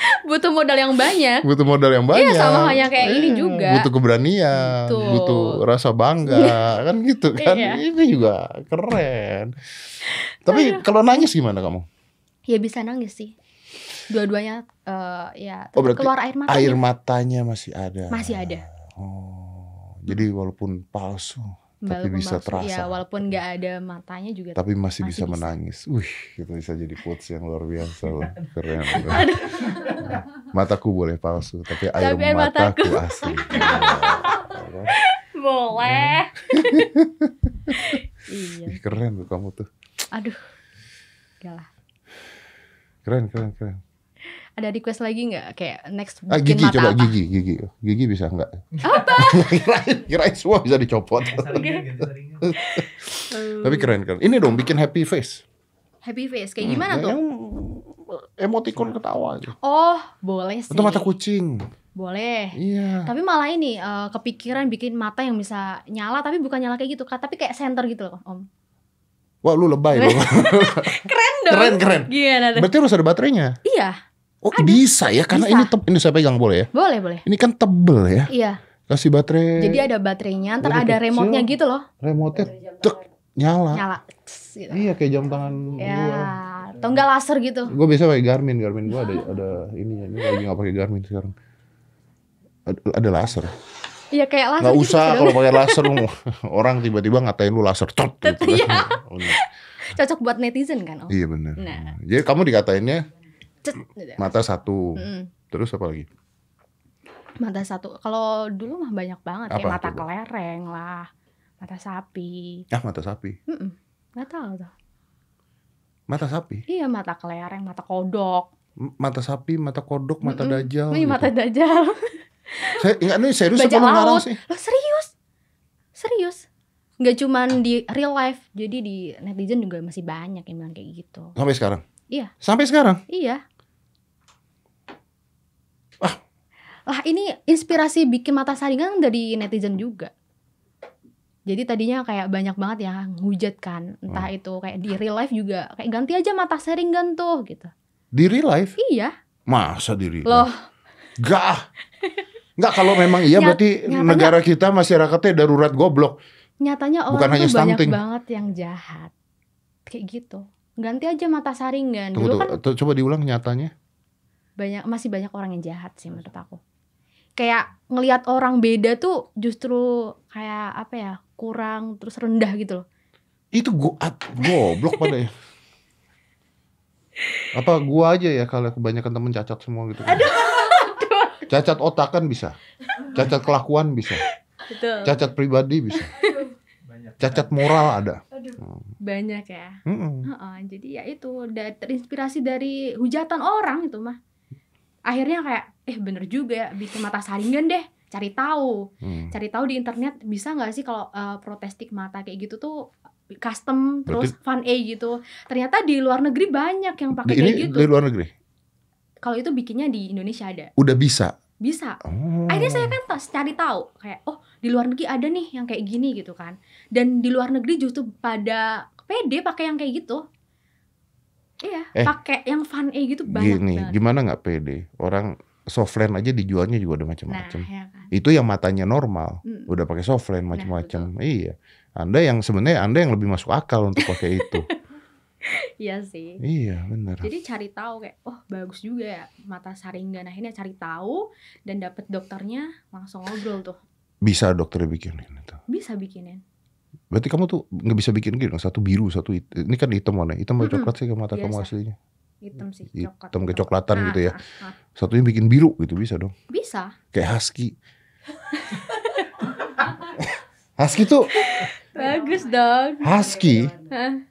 butuh modal yang banyak.
Butuh modal yang iya, banyak. Iya sama hanya
kayak eh, ini juga. Butuh
keberanian, Betul. butuh rasa bangga, kan gitu iya. kan. Iya. Ini juga keren. Tapi kalau nangis gimana kamu?
Ya bisa nangis sih. Dua-duanya uh, ya oh, keluar air matanya. Air
matanya masih ada. Masih ada. Oh. Jadi walaupun palsu tapi bisa iya, terasa ya
walaupun nggak ada matanya juga tapi
masih, masih bisa, bisa menangis wih kita bisa jadi quotes yang luar biasa loh keren mataku boleh palsu tapi, air, tapi mataku, asli iya,
boleh iya
keren tuh kamu tuh
aduh Gila.
keren keren keren
ada request lagi nggak kayak next ah, bikin ah, gigi mata coba apa?
gigi gigi gigi bisa nggak apa kirain kirain semua bisa dicopot tapi keren kan ini dong bikin happy face
happy face kayak gimana hmm, tuh yang emoticon ketawa aja oh boleh sih atau mata kucing boleh iya tapi malah ini uh, kepikiran bikin mata yang bisa nyala tapi bukan nyala kayak gitu tapi kayak center gitu loh om
Wah lu lebay dong.
keren dong. Keren keren. Gimana tuh? Berarti
harus ada baterainya. Iya. Oh ada. bisa ya karena bisa. ini teb, ini saya pegang boleh ya? Boleh boleh. Ini kan tebel ya? Iya. Kasih baterai. Jadi
ada baterainya, ntar ada kecil, remote-nya gitu loh.
remote tek nyala.
Nyala. gitu.
Iya kayak jam tangan ya.
Atau enggak laser gitu.
Gue biasa pakai Garmin, Garmin gue ada ada ini ya. ini lagi nggak pakai Garmin sekarang. Ada, ada laser.
Iya kayak laser. Gak gitu usah gitu, kalau pakai
laser orang tiba-tiba ngatain lu laser tot. Gitu. Iya.
Oh, iya. Cocok buat netizen kan? Oh. Iya benar. Nah.
Jadi kamu dikatainnya
Gitu ya. mata satu mm. terus apa lagi mata satu kalau dulu mah banyak banget ya, apa, kayak mata kelereng lah mata sapi ah mata sapi nggak tahu tuh mata sapi iya mata kelereng mata kodok
mata sapi mata kodok mata mm -mm. dajal ini gitu. mata dajal saya ingat nih serius apa ngarang sih
Loh, serius serius nggak cuman di real life jadi di netizen juga masih banyak yang bilang kayak gitu sampai sekarang iya sampai sekarang iya lah ini inspirasi bikin mata saringan dari netizen juga jadi tadinya kayak banyak banget ya ngujat kan entah hmm. itu kayak di real life juga kayak ganti aja mata saringan tuh gitu
di real life iya masa di real loh gak Enggak kalau memang iya Nyat, berarti nyatanya, negara kita masyarakatnya darurat goblok.
Nyatanya orang Bukan tuh stunting. banyak banget yang jahat. Kayak gitu. Ganti aja mata saringan. Tunggu, Dulu
kan, coba diulang nyatanya.
Banyak masih banyak orang yang jahat sih menurut aku kayak ngelihat orang beda tuh justru kayak apa ya kurang terus rendah gitu loh
itu gua goblok pada ya apa gua aja ya kalau kebanyakan temen cacat semua gitu kan? aduh, cacat otak kan bisa cacat kelakuan bisa
Betul. cacat
pribadi bisa cacat moral ada
aduh. Hmm. banyak ya mm -mm. Uh -uh, jadi ya itu terinspirasi dari hujatan orang itu mah akhirnya kayak eh bener juga ya bikin mata saringan deh cari tahu hmm. cari tahu di internet bisa nggak sih kalau uh, eh, protestik mata kayak gitu tuh custom Berarti, terus fun A gitu ternyata di luar negeri banyak yang pakai kayak gitu di luar negeri kalau itu bikinnya di Indonesia ada
udah bisa
bisa oh. akhirnya saya kan tas cari tahu kayak oh di luar negeri ada nih yang kayak gini gitu kan dan di luar negeri justru pada pede pakai yang kayak gitu Iya, eh, pakai yang fun e gitu banyak gini, banget.
gimana nggak pede? Orang soft softland aja dijualnya juga udah macam-macam. Nah, ya kan? Itu yang matanya normal, hmm. udah pakai softland nah, macam-macam. Nah, iya. Anda yang sebenarnya Anda yang lebih masuk akal untuk pakai itu.
iya sih. Iya benar. Jadi cari tahu kayak, oh bagus juga ya mata saringan. ini cari tahu dan dapet dokternya langsung ngobrol tuh.
Bisa dokternya bikinin
itu. Bisa bikinin.
Berarti kamu tuh nggak bisa bikin gitu, satu biru, satu hitam. ini kan hitam warna, hitam atau coklat sih ke mata Biasa. kamu aslinya?
Hitam sih, coklat. Hitam
kecoklatan nah, gitu ya. Nah, nah. Satunya bikin biru gitu bisa dong? Bisa. Kayak husky. husky tuh
bagus dong. Husky,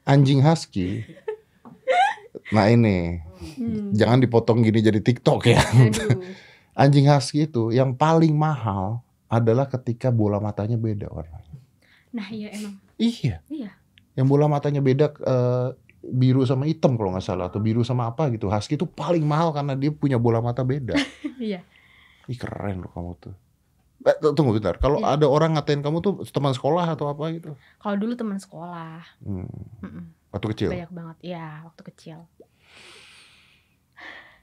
anjing husky. Nah ini, hmm. jangan dipotong gini jadi TikTok ya. anjing husky itu yang paling mahal adalah ketika bola matanya beda warnanya.
Nah iya emang. Iya. Iya.
Yang bola matanya beda uh, biru sama hitam kalau nggak salah atau biru sama apa gitu. Husky itu paling mahal karena dia punya bola mata beda. iya. Ih keren loh kamu tuh. Eh, tunggu bentar. Kalau iya. ada orang ngatain kamu tuh teman sekolah atau apa gitu?
Kalau dulu teman sekolah. Hmm.
Mm -mm. Waktu kecil. Banyak
banget. Iya, waktu kecil.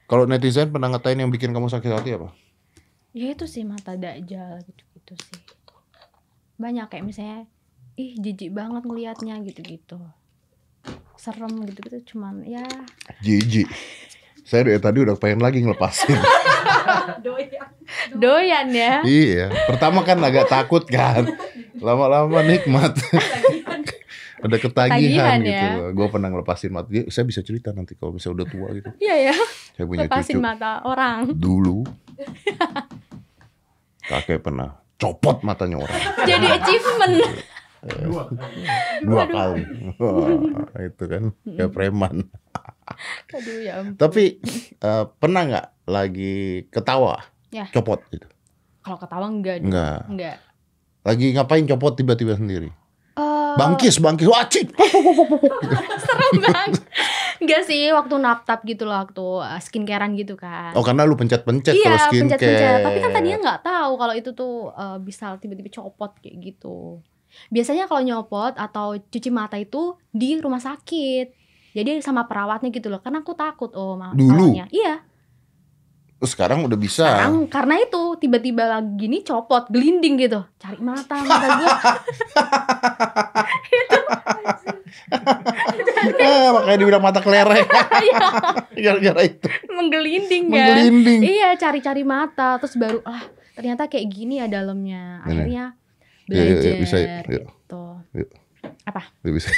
Kalau netizen pernah ngatain yang bikin kamu sakit hati apa?
Ya itu sih mata dajal gitu-gitu sih. Banyak kayak misalnya ih jijik banget ngelihatnya gitu-gitu serem gitu-gitu cuman ya
jijik saya dari tadi udah pengen lagi ngelepasin
doyan doyan ya
iya pertama kan agak takut kan lama-lama nikmat ada ketagihan, ketagihan gitu ya. gue pernah ngelepasin mata dia saya bisa cerita nanti kalau misalnya udah tua gitu
iya ya saya punya lepasin cucu. mata orang
dulu kakek pernah copot matanya orang jadi achievement iya. Dua. Dua kali. Wah, itu kan kayak preman.
Aduh ya ampun.
Tapi uh, pernah nggak lagi ketawa? Ya. Copot gitu.
Kalau ketawa enggak. Enggak.
Enggak. Lagi ngapain copot tiba-tiba sendiri?
Uh... Bangkis,
bangkis, wajib
Serem banget. Enggak sih, waktu naptap gitu loh, waktu eh, skincarean gitu kan. Oh,
karena lu pencet-pencet iya, kalau skincare. pencet-pencet. Tapi kan tadinya nggak
tahu kalau itu tuh uh, bisa tiba-tiba copot kayak gitu biasanya kalau nyopot atau cuci mata itu di rumah sakit jadi sama perawatnya gitu loh karena aku takut oh mal dulu malanya. iya
sekarang udah
bisa sekarang karena itu tiba-tiba lagi gini copot gelinding gitu cari mata mata gue
eh, makanya dibilang mata kelereng iya. gara-gara itu
menggelinding kan menggelinding iya cari-cari mata terus baru ah ternyata kayak gini ya dalamnya akhirnya Iya, iya, iya, belajar Yeah, yeah, yeah, bisa, ya. gitu.
Yeah. Apa? Yeah, bisa.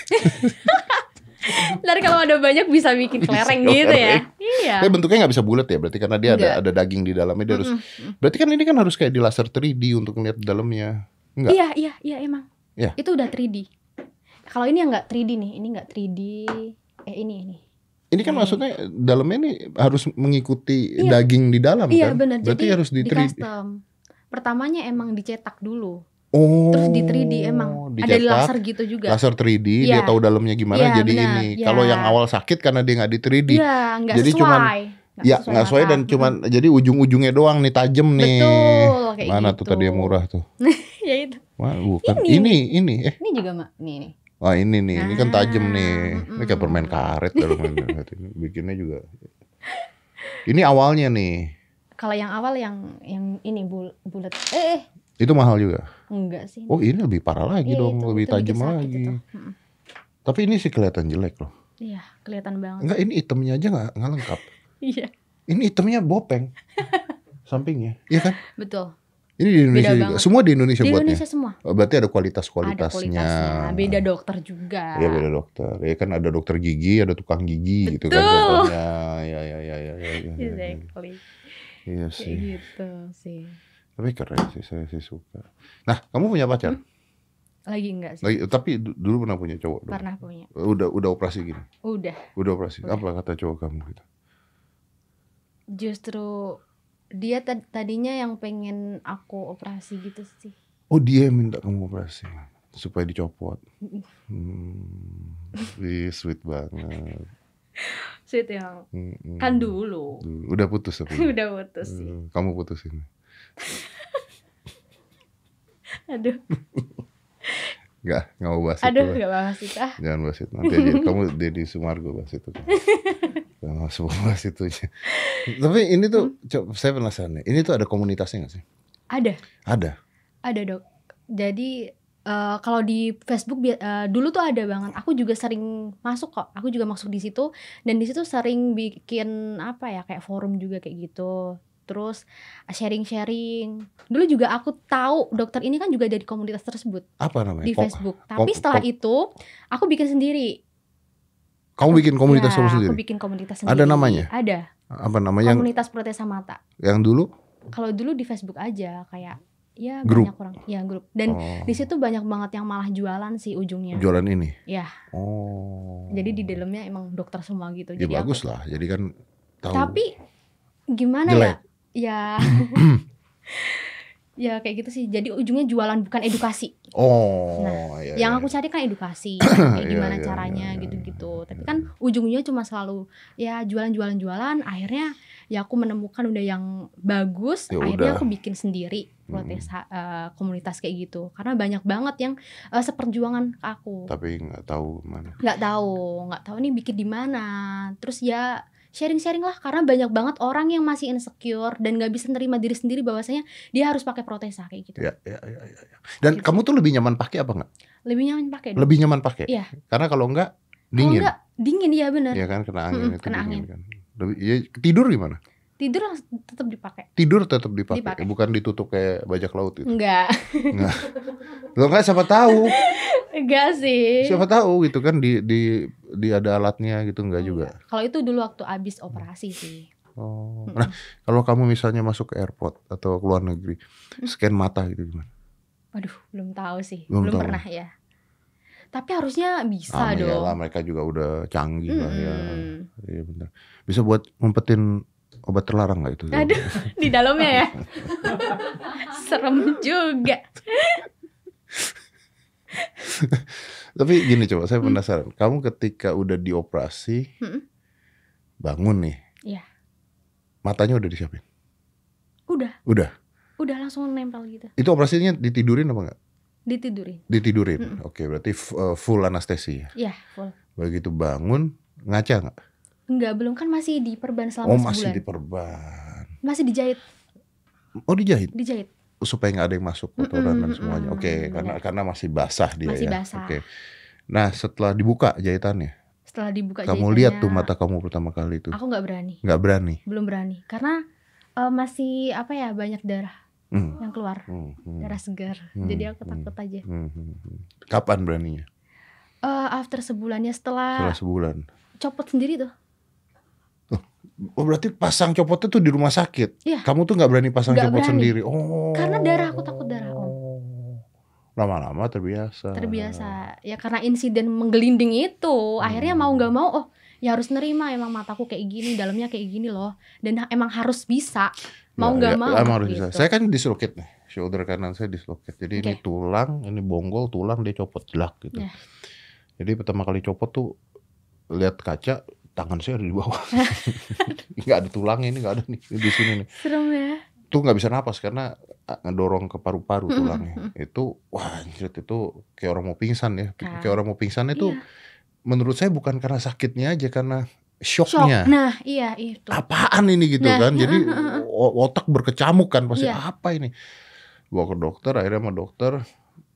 Lari kalau ada banyak bisa bikin kelereng gitu ya. Iya. Tapi
bentuknya nggak bisa bulat ya, berarti karena dia ada ada daging di dalamnya dia mm -hmm. harus. Berarti kan ini kan harus kayak di laser 3D untuk ngeliat dalamnya. Enggak. Iya,
iya, iya emang. Iya. Itu udah 3D. Kalau ini yang nggak 3D nih, ini nggak 3D. Eh ini ini. Ini kan hmm. maksudnya
dalamnya ini harus mengikuti iya. daging di dalam iya, kan. Iya benar. Berarti Jadi, harus di, 3D.
Custom. Pertamanya emang dicetak dulu.
Oh. Terus di
3D emang dicetak, ada laser gitu juga. Laser
3D, yeah. dia iya. tahu dalamnya gimana yeah, jadi bener, ini. Yeah. Kalau yang awal sakit karena dia nggak di 3D. Yeah, gak jadi cuma
gak ya nggak sesuai
dan cuma jadi ujung-ujungnya doang nih tajem nih. Betul, kayak Mana gitu. tuh tadi yang gitu. murah tuh?
ya itu.
Wah, bukan. Ini ini, ini eh.
Ini juga, Mak. ini. nih.
Wah, ini nih, ini kan tajam ah, nih. Mm. Ini kayak permen karet kalau bikinnya juga. Ini awalnya nih.
Kalau yang awal yang yang ini bul bulat. Eh, eh.
Itu mahal juga?
Enggak sih. Oh ini
lebih parah lagi iya, dong, itu, lebih itu tajam lagi. Itu. Tapi ini sih kelihatan jelek loh.
Iya, kelihatan banget. Enggak, ini
itemnya aja nggak nggak lengkap. Iya. ini itemnya bopeng sampingnya, iya
kan? Betul.
Ini di Indonesia juga. Semua di Indonesia di buatnya. Indonesia semua. Oh, berarti ada kualitas-kualitasnya. Ada kualitasnya. Beda
nah. dokter juga. Iya,
beda dokter. Ya kan ada dokter gigi, ada tukang gigi Betul. gitu kan contohnya. Ya ya ya ya ya. Exactly. Iya sih.
Gitu sih.
Tapi keren sih saya sih suka. Nah, kamu punya pacar? Hmm?
Lagi enggak sih. Lagi,
tapi dulu pernah punya cowok? Pernah punya. Udah udah operasi gini? Udah. Udah operasi. Udah. Apa kata cowok kamu gitu?
Justru dia tadinya yang pengen aku operasi gitu sih.
Oh, dia yang minta kamu operasi supaya dicopot. Hmm. Ih, sweet banget.
Sweet yang Hmm, hmm. Kan dulu. Udah putus tapi. udah putus sih.
Hmm, kamu putusin.
Aduh.
Enggak, enggak mau bahas Aduh, itu. Aduh, enggak bahas itu. Jangan bahas itu. Nanti aja kamu Deddy Sumargo bahas itu. Jangan masuk bahas itu. Tapi ini tuh hmm. coba, saya penasaran Ini tuh ada komunitasnya gak sih? Ada. Ada.
Ada, Dok. Jadi uh, kalau di Facebook uh, dulu tuh ada banget. Aku juga sering masuk kok. Aku juga masuk di situ dan di situ sering bikin apa ya kayak forum juga kayak gitu terus ah, sharing-sharing. Dulu juga aku tahu dokter ini kan juga dari komunitas tersebut.
Apa namanya? Di Kom Facebook. Tapi setelah
itu aku bikin sendiri.
Kamu bikin iya, komunitas ya, sendiri? Aku bikin komunitas sendiri. Ada namanya? Ada.
Apa namanya? Komunitas yang... Protesa Mata. Yang dulu? Kalau dulu di Facebook aja kayak ya grup. banyak orang ya grup dan oh. di situ banyak banget yang malah jualan sih ujungnya jualan ini ya oh jadi di dalamnya emang dokter semua gitu ya jadi bagus
aku, lah jadi kan tahu
tapi gimana ya? jelek. ya ya ya kayak gitu sih jadi ujungnya jualan bukan edukasi oh nah, iya, iya. yang aku cari kan edukasi kayak iya, gimana iya, caranya iya, iya, gitu-gitu tapi kan ujungnya cuma selalu ya jualan-jualan-jualan akhirnya ya aku menemukan udah yang bagus ya akhirnya udah. aku bikin sendiri protes hmm. uh, komunitas kayak gitu karena banyak banget yang uh, seperjuangan ke aku
tapi nggak tahu mana
nggak tahu nggak tahu nih bikin di mana terus ya sharing-sharing lah karena banyak banget orang yang masih insecure dan nggak bisa nerima diri sendiri bahwasanya dia harus pakai protesa kayak
gitu. Ya, ya, ya, ya. ya. Dan gitu. kamu tuh lebih nyaman pakai apa enggak?
Lebih nyaman pakai. Lebih nyaman
pakai. Iya. Karena kalau enggak dingin. Kalau enggak
dingin ya benar. Iya kan kena angin hmm, itu kena dingin angin. kan.
Lebih, ya, tidur gimana?
Tidur tetap dipakai.
Tidur tetap dipakai. dipakai. Bukan ditutup kayak bajak laut itu.
Enggak. Enggak.
Lo enggak siapa tahu.
Enggak sih. Siapa
tahu gitu kan di di di ada alatnya gitu enggak, enggak. juga.
Kalau itu dulu waktu abis operasi sih.
Oh. Nah, kalau kamu misalnya masuk ke airport atau ke luar negeri, scan mata gitu gimana?
aduh belum tahu sih. Belum, belum tahu. pernah ya. Tapi harusnya bisa ah, dong. Iyalah,
mereka juga udah canggih hmm. lah ya. Iya benar. Bisa buat ngumpetin Obat terlarang gak itu? Aduh,
di dalamnya ya. Serem juga.
Tapi gini coba, saya hmm. penasaran. Hmm. Kamu ketika udah dioperasi, hmm. bangun nih. Iya. Matanya udah disiapin? Udah. Udah?
Udah langsung nempel gitu.
Itu operasinya ditidurin apa enggak? Ditidurin. Ditidurin? Hmm. Oke, berarti eh, full anestesi ya? Iya, full. Begitu bangun, ngaca nggak?
Enggak, belum kan masih diperban selama oh, sebulan. Oh, masih
diperban. Masih dijahit. Oh, dijahit. Dijahit. Supaya nggak ada yang masuk kotoran mm -mm, dan semuanya. Mm Oke, okay, karena karena masih basah dia masih ya. basah. Oke. Okay. Nah, setelah dibuka jahitannya.
Setelah dibuka kamu jahitannya. lihat tuh
mata kamu pertama kali itu. Aku nggak berani. Nggak berani.
Belum berani karena uh, masih apa ya banyak darah hmm. yang keluar hmm, hmm. darah segar hmm, jadi aku hmm. takut hmm, aja hmm,
hmm. kapan beraninya
uh, after sebulannya setelah setelah sebulan copot sendiri tuh
Oh berarti pasang copotnya tuh di rumah sakit. Iya. Kamu tuh nggak berani pasang gak copot berani. sendiri.
Oh. Karena darah aku takut darah om. Oh.
Lama-lama terbiasa. Terbiasa.
Ya karena insiden menggelinding itu, hmm. akhirnya mau nggak mau, oh ya harus nerima emang mataku kayak gini, dalamnya kayak gini loh. Dan emang harus bisa. Mau nggak ya, ya, mau. harus gitu. Saya kan
dislokit nih, shoulder kanan saya dislokit. Jadi okay. ini tulang, ini bonggol, tulang dia copot jelas gitu. Yeah. Jadi pertama kali copot tuh lihat kaca tangan saya ada di bawah nggak ada tulangnya ini nggak ada nih di sini nih serem ya itu nggak bisa napas karena ah, ngedorong ke paru-paru tulangnya itu wah anjir itu kayak orang mau pingsan ya Kay kayak orang mau pingsan itu iya. menurut saya bukan karena sakitnya aja karena shocknya Shock. nah
iya itu
apaan ini gitu nah, kan jadi otak berkecamuk kan pasti iya. apa ini bawa ke dokter akhirnya sama dokter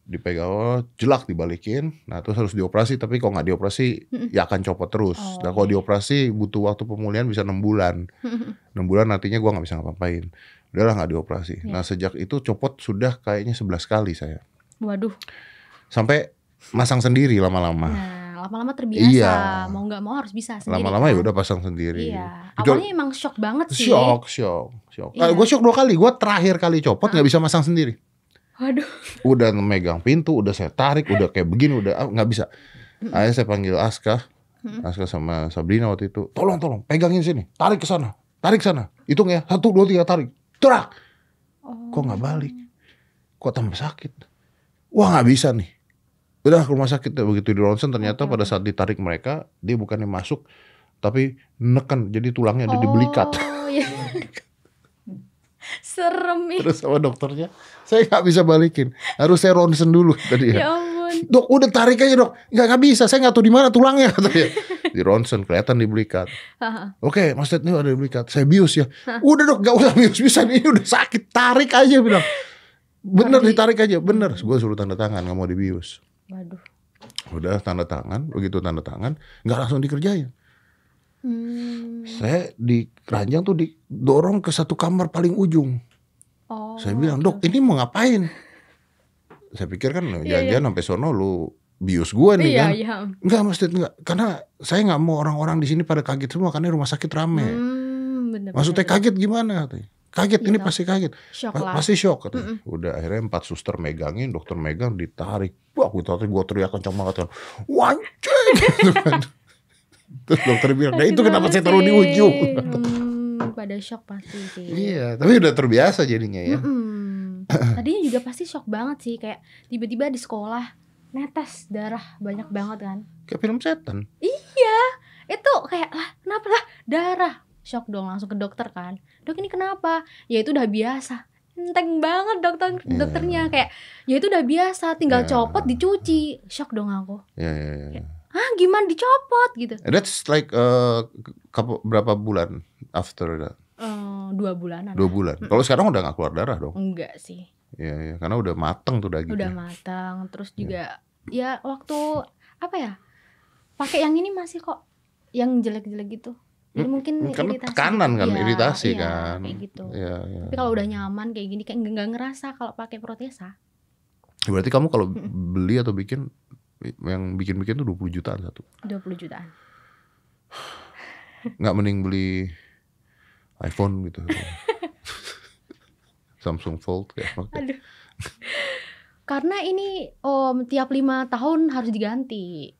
dipegang oh, jelak dibalikin nah terus harus dioperasi tapi kalau nggak dioperasi ya akan copot terus oh. dan nah, kalau iya. dioperasi butuh waktu pemulihan bisa enam bulan enam bulan nantinya gue nggak bisa ngapain udahlah nggak dioperasi yeah. nah sejak itu copot sudah kayaknya 11 kali saya waduh sampai masang sendiri lama-lama nah
lama-lama terbiasa iya. mau nggak mau harus bisa sendiri lama-lama
ya kan? ya udah pasang sendiri iya. awalnya Jol
emang shock banget sih shock
shock shock iya. gue shock dua kali gue terakhir kali copot nggak ah. bisa masang sendiri Waduh. Udah megang pintu, udah saya tarik, udah kayak begini, udah ah, nggak bisa. Akhirnya saya panggil Aska, Aska sama Sabrina waktu itu, tolong tolong pegangin sini, tarik ke sana, tarik ke sana, hitung ya satu dua tiga tarik, terak. Oh. Kok nggak oh. balik? Kok tambah sakit? Wah nggak bisa nih. Udah ke rumah sakit ya, begitu di ronsen ternyata pada saat ditarik mereka dia bukannya masuk tapi neken jadi tulangnya ada oh, dibelikat.
Iya. Serem ya. Terus
sama dokternya, saya nggak bisa balikin. Harus saya ronsen dulu tadi ya. ampun. Dok, udah tarik aja dok. Nggak nggak bisa. Saya nggak tahu di mana tulangnya katanya. di ronsen kelihatan di belikat. Oke, okay, Mas Ted ini ada di belikat. Saya bius ya. udah dok, nggak usah bius bisa ini udah sakit. Tarik aja bilang. Bener Tari. ditarik aja, bener. Gue suruh tanda tangan, nggak mau dibius. Waduh. Udah tanda tangan, begitu tanda tangan, nggak langsung dikerjain
Hmm.
Saya di keranjang tuh didorong ke satu kamar paling ujung. Oh, saya bilang, "Dok, iya. ini mau ngapain?" Saya pikir kan iya, jangan-jangan iya. yeah, sampai sono lu bius gua nih yeah, kan. Yeah. Enggak, mesti enggak. Karena saya nggak mau orang-orang di sini pada kaget semua karena rumah sakit rame.
Hmm, bener, Maksudnya kaget
gimana Kaget yeah, ini pasti kaget.
Shock pa Pasti shock Mm -mm.
Udah akhirnya empat suster megangin, dokter megang ditarik. Wah, gue gua teriak kencang banget gitu kan.
Wancing.
Terus dokter bilang, nah itu kenapa saya taruh di ujung?
Hmm, pada shock pasti
sih. Iya, tapi udah terbiasa jadinya ya.
mm Tadinya juga pasti shock banget sih, kayak tiba-tiba di sekolah netes darah banyak banget kan.
Kayak film setan.
Iya, itu kayak lah kenapa lah darah. Shock dong langsung ke dokter kan. Dok ini kenapa? Ya itu udah biasa enteng banget dokter yeah. dokternya kayak ya itu udah biasa tinggal yeah. copot dicuci shock dong aku
yeah, yeah, yeah
ah gimana dicopot gitu that's
like uh, berapa bulan after that
uh, dua bulanan dua bulan hmm. kalau sekarang udah gak keluar darah dong enggak sih
Iya, ya, karena udah mateng tuh dagingnya.
Udah mateng, terus iya. juga ya, ya waktu apa ya? Pakai yang ini masih kok yang jelek-jelek gitu. Jadi mm, mungkin mm, karena iritasi. tekanan kan ya, iritasi iya, kan. Kayak gitu.
Ya, ya. Tapi kalau
udah nyaman kayak gini kayak nggak ngerasa kalau pakai protesa.
Berarti kamu kalau beli atau bikin yang bikin-bikin tuh 20 jutaan satu.
20 jutaan.
Nggak mending beli iPhone gitu. Samsung Fold kayak
Aduh. Karena ini om tiap lima tahun harus diganti.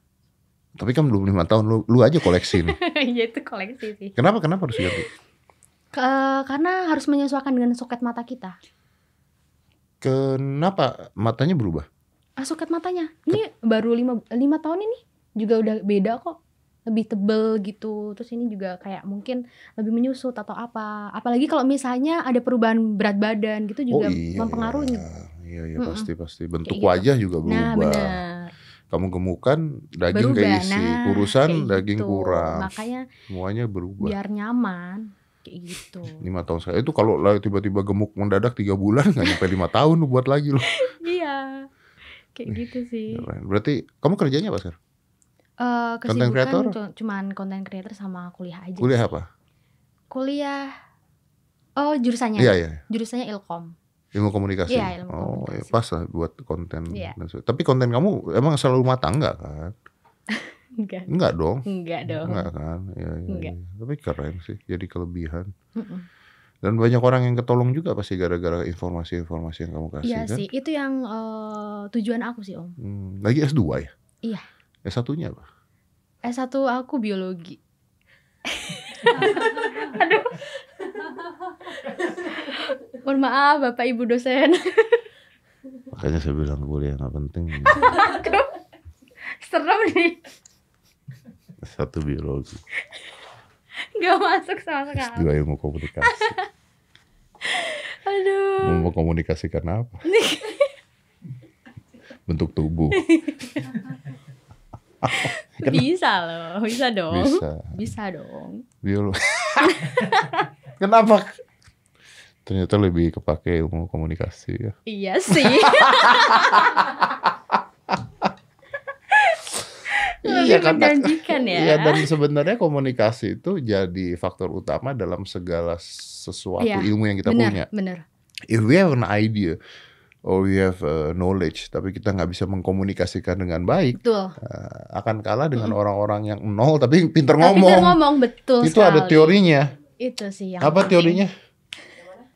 Tapi kan belum lima tahun lu lu aja koleksi nih.
Iya itu koleksi sih.
Kenapa kenapa harus diganti?
Ke, karena harus menyesuaikan dengan soket mata kita.
Kenapa matanya berubah?
asuket ah, matanya ini baru lima lima tahun ini juga udah beda kok lebih tebel gitu terus ini juga kayak mungkin lebih menyusut atau apa apalagi kalau misalnya ada perubahan berat badan gitu oh, juga oh, iya, mempengaruhi iya
iya iya hmm. pasti pasti bentuk kayak gitu. wajah gitu. juga nah, berubah nah, benar kamu gemukan daging berubah. keisi nah, kurusan kayak daging gitu. kurang makanya semuanya berubah
biar nyaman kayak gitu
lima tahun saya itu kalau tiba-tiba gemuk mendadak tiga bulan nggak sampai lima tahun buat lagi loh
iya kayak gitu sih.
Berarti kamu kerjanya apa sekarang?
Uh, konten kreator? Cuman konten creator sama kuliah aja. Kuliah sih. apa? Kuliah Oh, jurusannya. Iya, ya? iya. Jurusannya Ilkom.
Ilmu komunikasi. Iya, ilmu oh, ya komunikasi. Ya, pas lah buat konten. Iya. Tapi konten kamu emang selalu matang enggak kan?
enggak. Enggak dong. Enggak dong. Enggak
kan? Iya, iya. Enggak. Iya. Tapi keren sih, jadi kelebihan. Mm -mm. Dan banyak orang yang ketolong juga pasti gara-gara informasi-informasi yang kamu kasih iya kan? sih,
itu yang uh, tujuan aku sih om.
Hmm, lagi S2 ya? Iya. S1-nya apa?
S1 aku biologi. Aduh. Mohon maaf Bapak Ibu dosen.
Makanya saya bilang kuliah nggak penting.
Serem nih.
Satu biologi.
Gak masuk sama sekali. Dua ilmu
komunikasi. Aduh. Mau komunikasikan apa?
Bentuk tubuh. bisa loh, bisa dong. Bisa. Bisa dong. Biologi. Kenapa?
Ternyata lebih kepake ilmu komunikasi ya.
Iya sih iya kan ya. Iya dan
sebenarnya komunikasi itu jadi faktor utama dalam segala sesuatu yeah. ilmu yang kita bener, punya. Bener. If we have an idea or we have uh, knowledge tapi kita nggak bisa mengkomunikasikan dengan baik
betul. Uh,
akan kalah dengan orang-orang mm. yang nol tapi pinter ngomong. pinter ngomong
betul. Itu sekali. ada teorinya. Itu sih yang. Apa teorinya?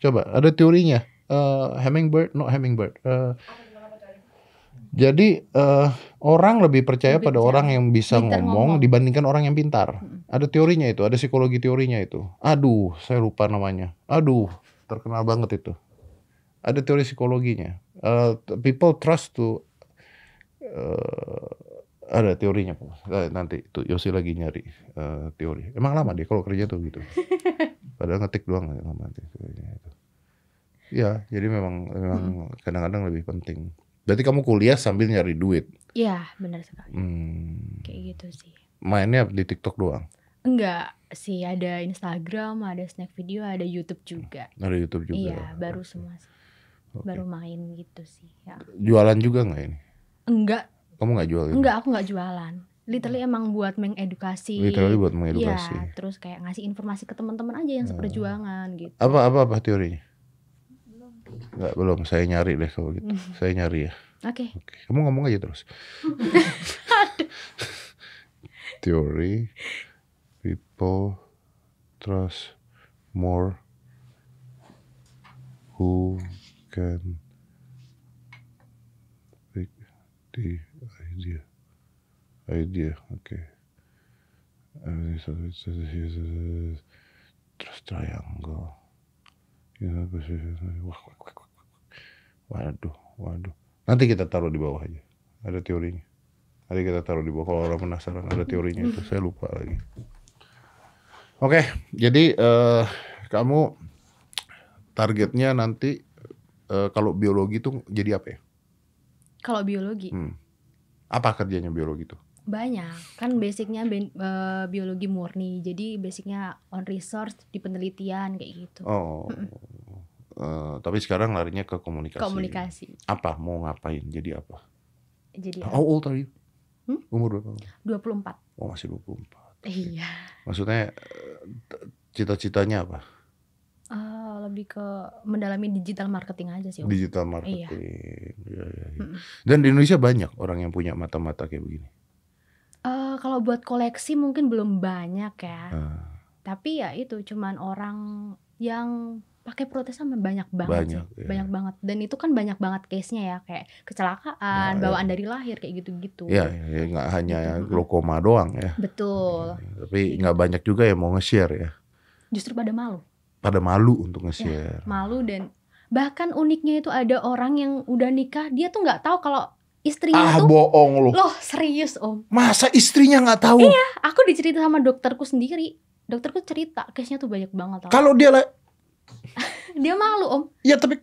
Coba ada teorinya. Uh, hummingbird, not hummingbird. Uh, jadi uh, orang lebih percaya lebih pada percaya. orang yang bisa ngomong, ngomong dibandingkan orang yang pintar. Hmm. Ada teorinya itu, ada psikologi teorinya itu. Aduh, saya lupa namanya. Aduh, terkenal banget itu. Ada teori psikologinya. Uh, people trust to uh, ada teorinya nanti itu Yosi lagi nyari uh, teori. Emang lama deh kalau kerja tuh gitu. Padahal ngetik doang ya, nanti. Ya, jadi memang memang kadang-kadang hmm. lebih penting. Berarti kamu kuliah sambil nyari duit.
Iya, benar sekali.
Hmm.
Kayak gitu sih.
Mainnya di TikTok doang?
Enggak sih, ada Instagram, ada snack video, ada YouTube juga.
Ada YouTube juga. Iya,
baru semua sih. Okay. Baru main gitu sih. Ya.
Jualan juga nggak ini? Enggak. Kamu nggak jualan?
Enggak, aku nggak jualan. Literally emang buat mengedukasi. Literally buat mengedukasi. Iya, terus kayak ngasih informasi ke teman-teman aja yang hmm. seperjuangan gitu.
Apa apa apa teorinya? Enggak, belum. Saya nyari deh kalau gitu. Mm. Saya nyari ya. Oke. Okay. Okay. Kamu ngomong aja
terus.
Teori, people, trust, more, who can pick the idea. Idea, oke. okay. Trust triangle. Ya, waduh, waduh. Nanti kita taruh di bawah aja. Ada teorinya. Nanti kita taruh di bawah. Kalau orang penasaran ada teorinya itu, saya lupa lagi. Oke, okay, jadi uh, kamu targetnya nanti uh, kalau biologi tuh jadi apa ya?
Kalau biologi? Hmm.
Apa kerjanya biologi tuh?
Banyak, kan basicnya bi eh, biologi murni, jadi basicnya on resource di penelitian kayak gitu.
Oh, uh, tapi sekarang larinya ke komunikasi. Komunikasi. Apa mau ngapain? Jadi apa? Jadi. How old are you? Hmm? Umur berapa? 24. Oh masih dua puluh empat. Iya. Maksudnya eh, cita-citanya apa?
Uh, lebih ke mendalami digital marketing aja sih. Digital iya. marketing.
Iya. Iya, iya, ya. Hmm. Dan di Indonesia banyak orang yang punya mata-mata kayak begini.
Uh, kalau buat koleksi mungkin belum banyak ya. Uh. Tapi ya itu cuman orang yang pakai sama banyak banget banyak, sih. Ya. banyak banget dan itu kan banyak banget case nya ya kayak kecelakaan nah, bawaan ya. dari lahir kayak gitu gitu Iya,
nggak ya, hanya gitu. glaukoma doang ya
betul
Hmm, tapi gitu. nggak gitu. banyak juga yang mau nge-share ya
justru pada malu
pada malu untuk ya, nge-share ya,
malu dan bahkan uniknya itu ada orang yang udah nikah dia tuh nggak tahu kalau istrinya ah, tuh
bohong lu. Loh,
serius, Om.
Masa istrinya nggak tahu? Iya,
aku dicerita sama dokterku sendiri. Dokterku cerita, case-nya tuh banyak banget. Kalau dia lah dia malu, Om. Iya, tapi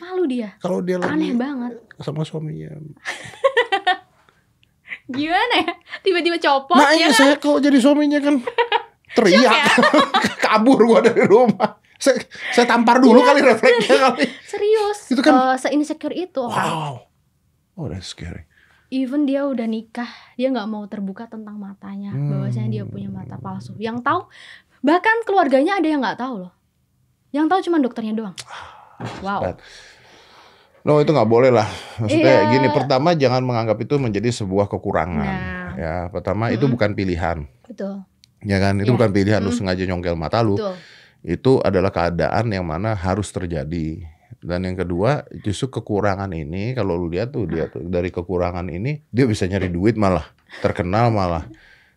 malu dia. Kalau dia lagi aneh banget
sama suaminya.
Gimana ya? Tiba-tiba copot nah, iya, ya kan? saya kalau jadi suaminya kan
teriak ya? kabur gua dari rumah saya, saya tampar dulu ya, kali refleksnya kali
serius itu kan uh, eh, se insecure itu wow
Oh, that's scary.
Even dia udah nikah, dia nggak mau terbuka tentang matanya, hmm. bahwasanya dia punya mata palsu. Yang tahu bahkan keluarganya ada yang nggak tahu loh. Yang tahu cuma dokternya doang. Wow.
no itu nggak boleh lah. Maksudnya yeah. gini, pertama jangan menganggap itu menjadi sebuah kekurangan. Nah. Ya, pertama mm -hmm. itu bukan pilihan. Betul. Ya kan, itu yeah. bukan pilihan mm -hmm. lu sengaja nyongkel mata lu. Betul. Itu adalah keadaan yang mana harus terjadi dan yang kedua, justru kekurangan ini kalau lu lihat tuh dia tuh dari kekurangan ini dia bisa nyari duit malah, terkenal malah.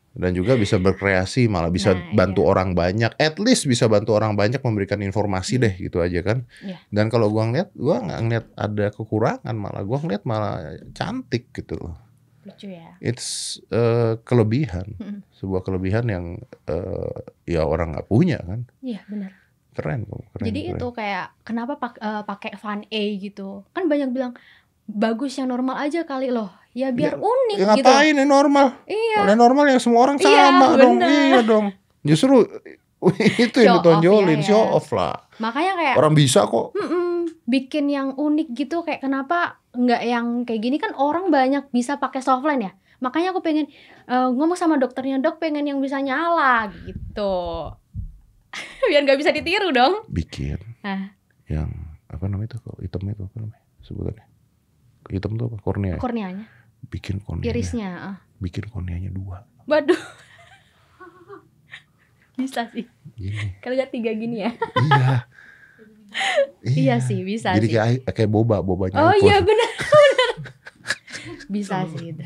Dan juga bisa berkreasi malah bisa nah, bantu iya. orang banyak. At least bisa bantu orang banyak memberikan informasi iya. deh gitu aja kan. Yeah. Dan kalau gua ngeliat, gua nggak ngeliat ada kekurangan malah gua ngeliat malah cantik gitu loh. ya. It's uh, kelebihan. Sebuah kelebihan yang uh, ya orang nggak punya kan. Iya, benar keren keren, jadi keren. itu
kayak kenapa pak, uh, pakai fan A gitu kan banyak bilang bagus yang normal aja kali loh ya biar ya, unik ya gitu ngapain normal iya Kalo yang
normal yang semua orang iya, sama iya, dong iya dong justru itu yang ya, ditonjolin show, ya, ya. show off lah
makanya kayak orang bisa kok mm -mm, bikin yang unik gitu kayak kenapa nggak yang kayak gini kan orang banyak bisa pakai softline ya makanya aku pengen uh, ngomong sama dokternya dok pengen yang bisa nyala gitu Biar nggak bisa ditiru dong. Bikin. Ah.
Yang apa namanya itu? Hitam itu apa namanya sebutannya? Hitam tuh apa? Kornea. Ya? Korneanya. Bikin
kornea Irisnya. oh.
Bikin korneanya dua.
Waduh. bisa sih. Kalau nggak tiga gini ya. iya. iya. iya sih bisa Jadi sih.
kayak kayak boba bobanya. Oh iya
benar benar. bisa sih itu.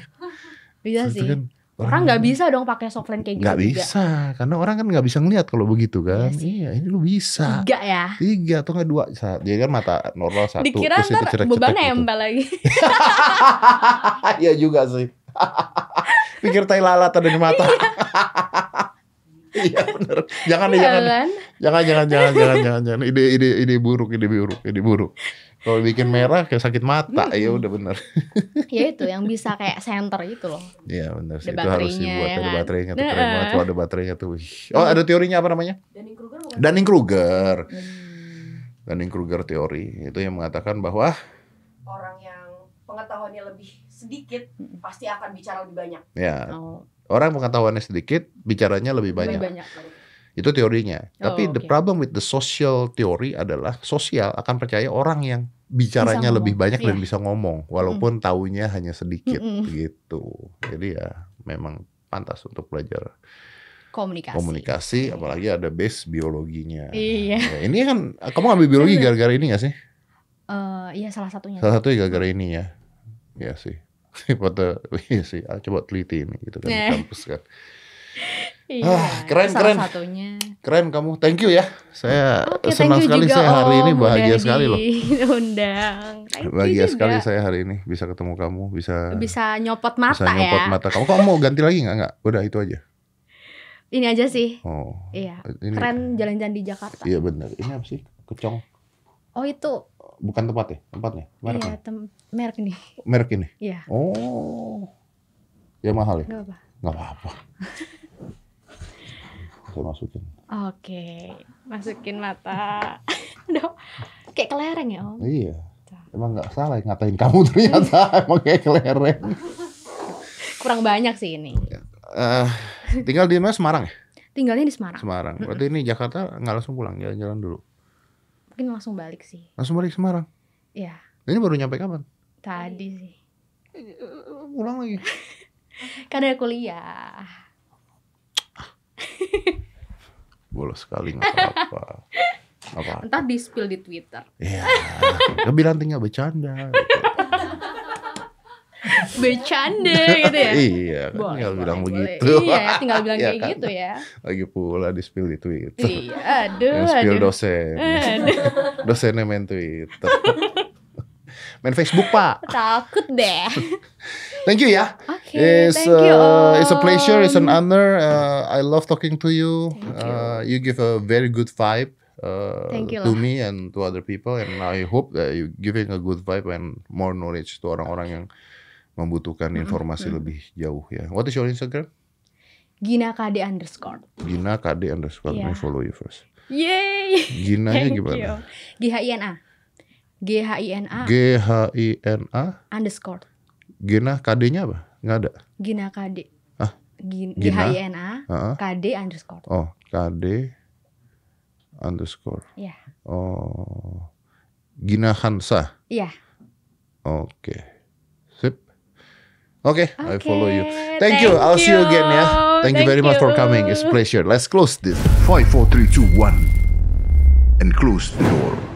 Bisa Sebetulnya sih. Kan, Orang nggak hmm. bisa dong pakai softlens kayak gitu. Nggak bisa,
karena orang kan nggak bisa ngeliat kalau begitu kan. Iya, iya, ini lu bisa. Tiga ya? Tiga atau nggak dua? Jadi kan mata normal satu. Dikira ntar beban gitu. embel lagi. Iya juga sih. Pikir tai lalat ada di mata. Iya.
iya benar.
Jangan ya, jangan. Jangan, jangan, jangan, jangan, jangan, jangan. Ide, ide, ide buruk, ide buruk, ide buruk. Kalau bikin iya. merah kayak sakit mata, hmm. udah bener.
ya itu yang bisa kayak center gitu loh.
Iya bener sih, itu harus dibuat. Ya ada kan? baterainya tuh keren banget kalau ada baterainya tuh. Oh ada teorinya apa namanya? Dunning-Kruger. Dunning-Kruger. Hmm. Dunning-Kruger teori itu yang mengatakan bahwa orang yang
pengetahuannya lebih sedikit hmm. pasti akan bicara lebih banyak. Ya. Oh.
Orang pengetahuannya sedikit, bicaranya lebih banyak. Lebih banyak. Itu teorinya. Oh, Tapi okay. the problem with the social theory adalah sosial akan percaya orang yang bicaranya lebih banyak iya. dan bisa ngomong walaupun mm. tahunya hanya sedikit mm gitu. Jadi ya memang pantas untuk belajar komunikasi. Komunikasi, apalagi ada base biologinya.
Iya. Nah,
ini kan kamu ambil biologi gara-gara ini gak sih?
Uh, iya salah satunya. Salah
satu gara-gara ini ya, ya sih. foto iya sih ah, coba teliti ini gitu kan yeah. di iya. kampus kan
Iya, ah, keren keren satunya.
keren kamu thank you ya saya okay, senang sekali juga, saya hari ini bahagia sekali loh
undang bahagia juga. sekali saya
hari ini bisa ketemu kamu bisa
bisa nyopot mata bisa nyopot ya mata kamu kok
mau ganti lagi nggak nggak udah itu aja
ini aja sih oh iya ini, keren jalan-jalan di Jakarta
iya benar ini apa sih kecong oh itu bukan tempat ya tempatnya mereka iya,
tem merek ini. Merek ini? Iya.
Oh. Ya mahal ya? Gak apa. Enggak apa-apa. masukin.
Oke. Masukin mata. Aduh. Kayak kelereng ya Om?
Iya. Emang nggak salah ngatain kamu ternyata iya. emang kayak kelereng.
Kurang banyak sih ini.
Uh, tinggal di mana Semarang ya?
Tinggalnya di Semarang.
Semarang. Berarti ini Jakarta nggak langsung pulang jalan-jalan dulu.
Mungkin langsung balik sih.
Langsung balik Semarang. Iya. Ini baru nyampe kapan?
Tadi iya. sih. Eh, ulang lagi. kan ada kuliah.
Bolos sekali nggak apa-apa. Apa?
Entah di spill di Twitter. Iya. Yeah. bilang
tinggal bercanda. Gitu.
bercanda gitu ya.
iya, kan boleh, tinggal boleh, bilang boleh. begitu. Iya, tinggal bilang iya kayak kan? gitu ya. Lagi pula di spill di Twitter. Iya,
aduh. spill aduh. dosen. Aduh.
Dosennya main Twitter main Facebook Pak.
Takut deh.
thank you ya. Oke. Okay, it's, thank you. Uh, it's a pleasure, it's an honor. Uh, I love talking to you. Thank you. Uh, you give a very good vibe. Uh, to me and to other people and I hope that you giving a good vibe and more knowledge to orang-orang yang membutuhkan informasi mm -hmm. lebih jauh ya. What is your Instagram?
Gina KD underscore.
Gina KD underscore. Yeah. me follow you first.
Yay. Ginanya Thank gimana? You. G G H I N A. G
H I N A. Underscore. Gina KD-nya apa? Enggak ada.
Gina KD. Ah. Gina. G H I N A. KD underscore.
Oh, KD underscore. Iya. Oh. Gina Hansa. Iya. Yeah. Oke. Okay. Sip. Oke, I follow you. Thank, you. I'll see you again ya. Thank, you very much for coming. It's pleasure. Let's close this. Five, four, three, two, one, and close the door.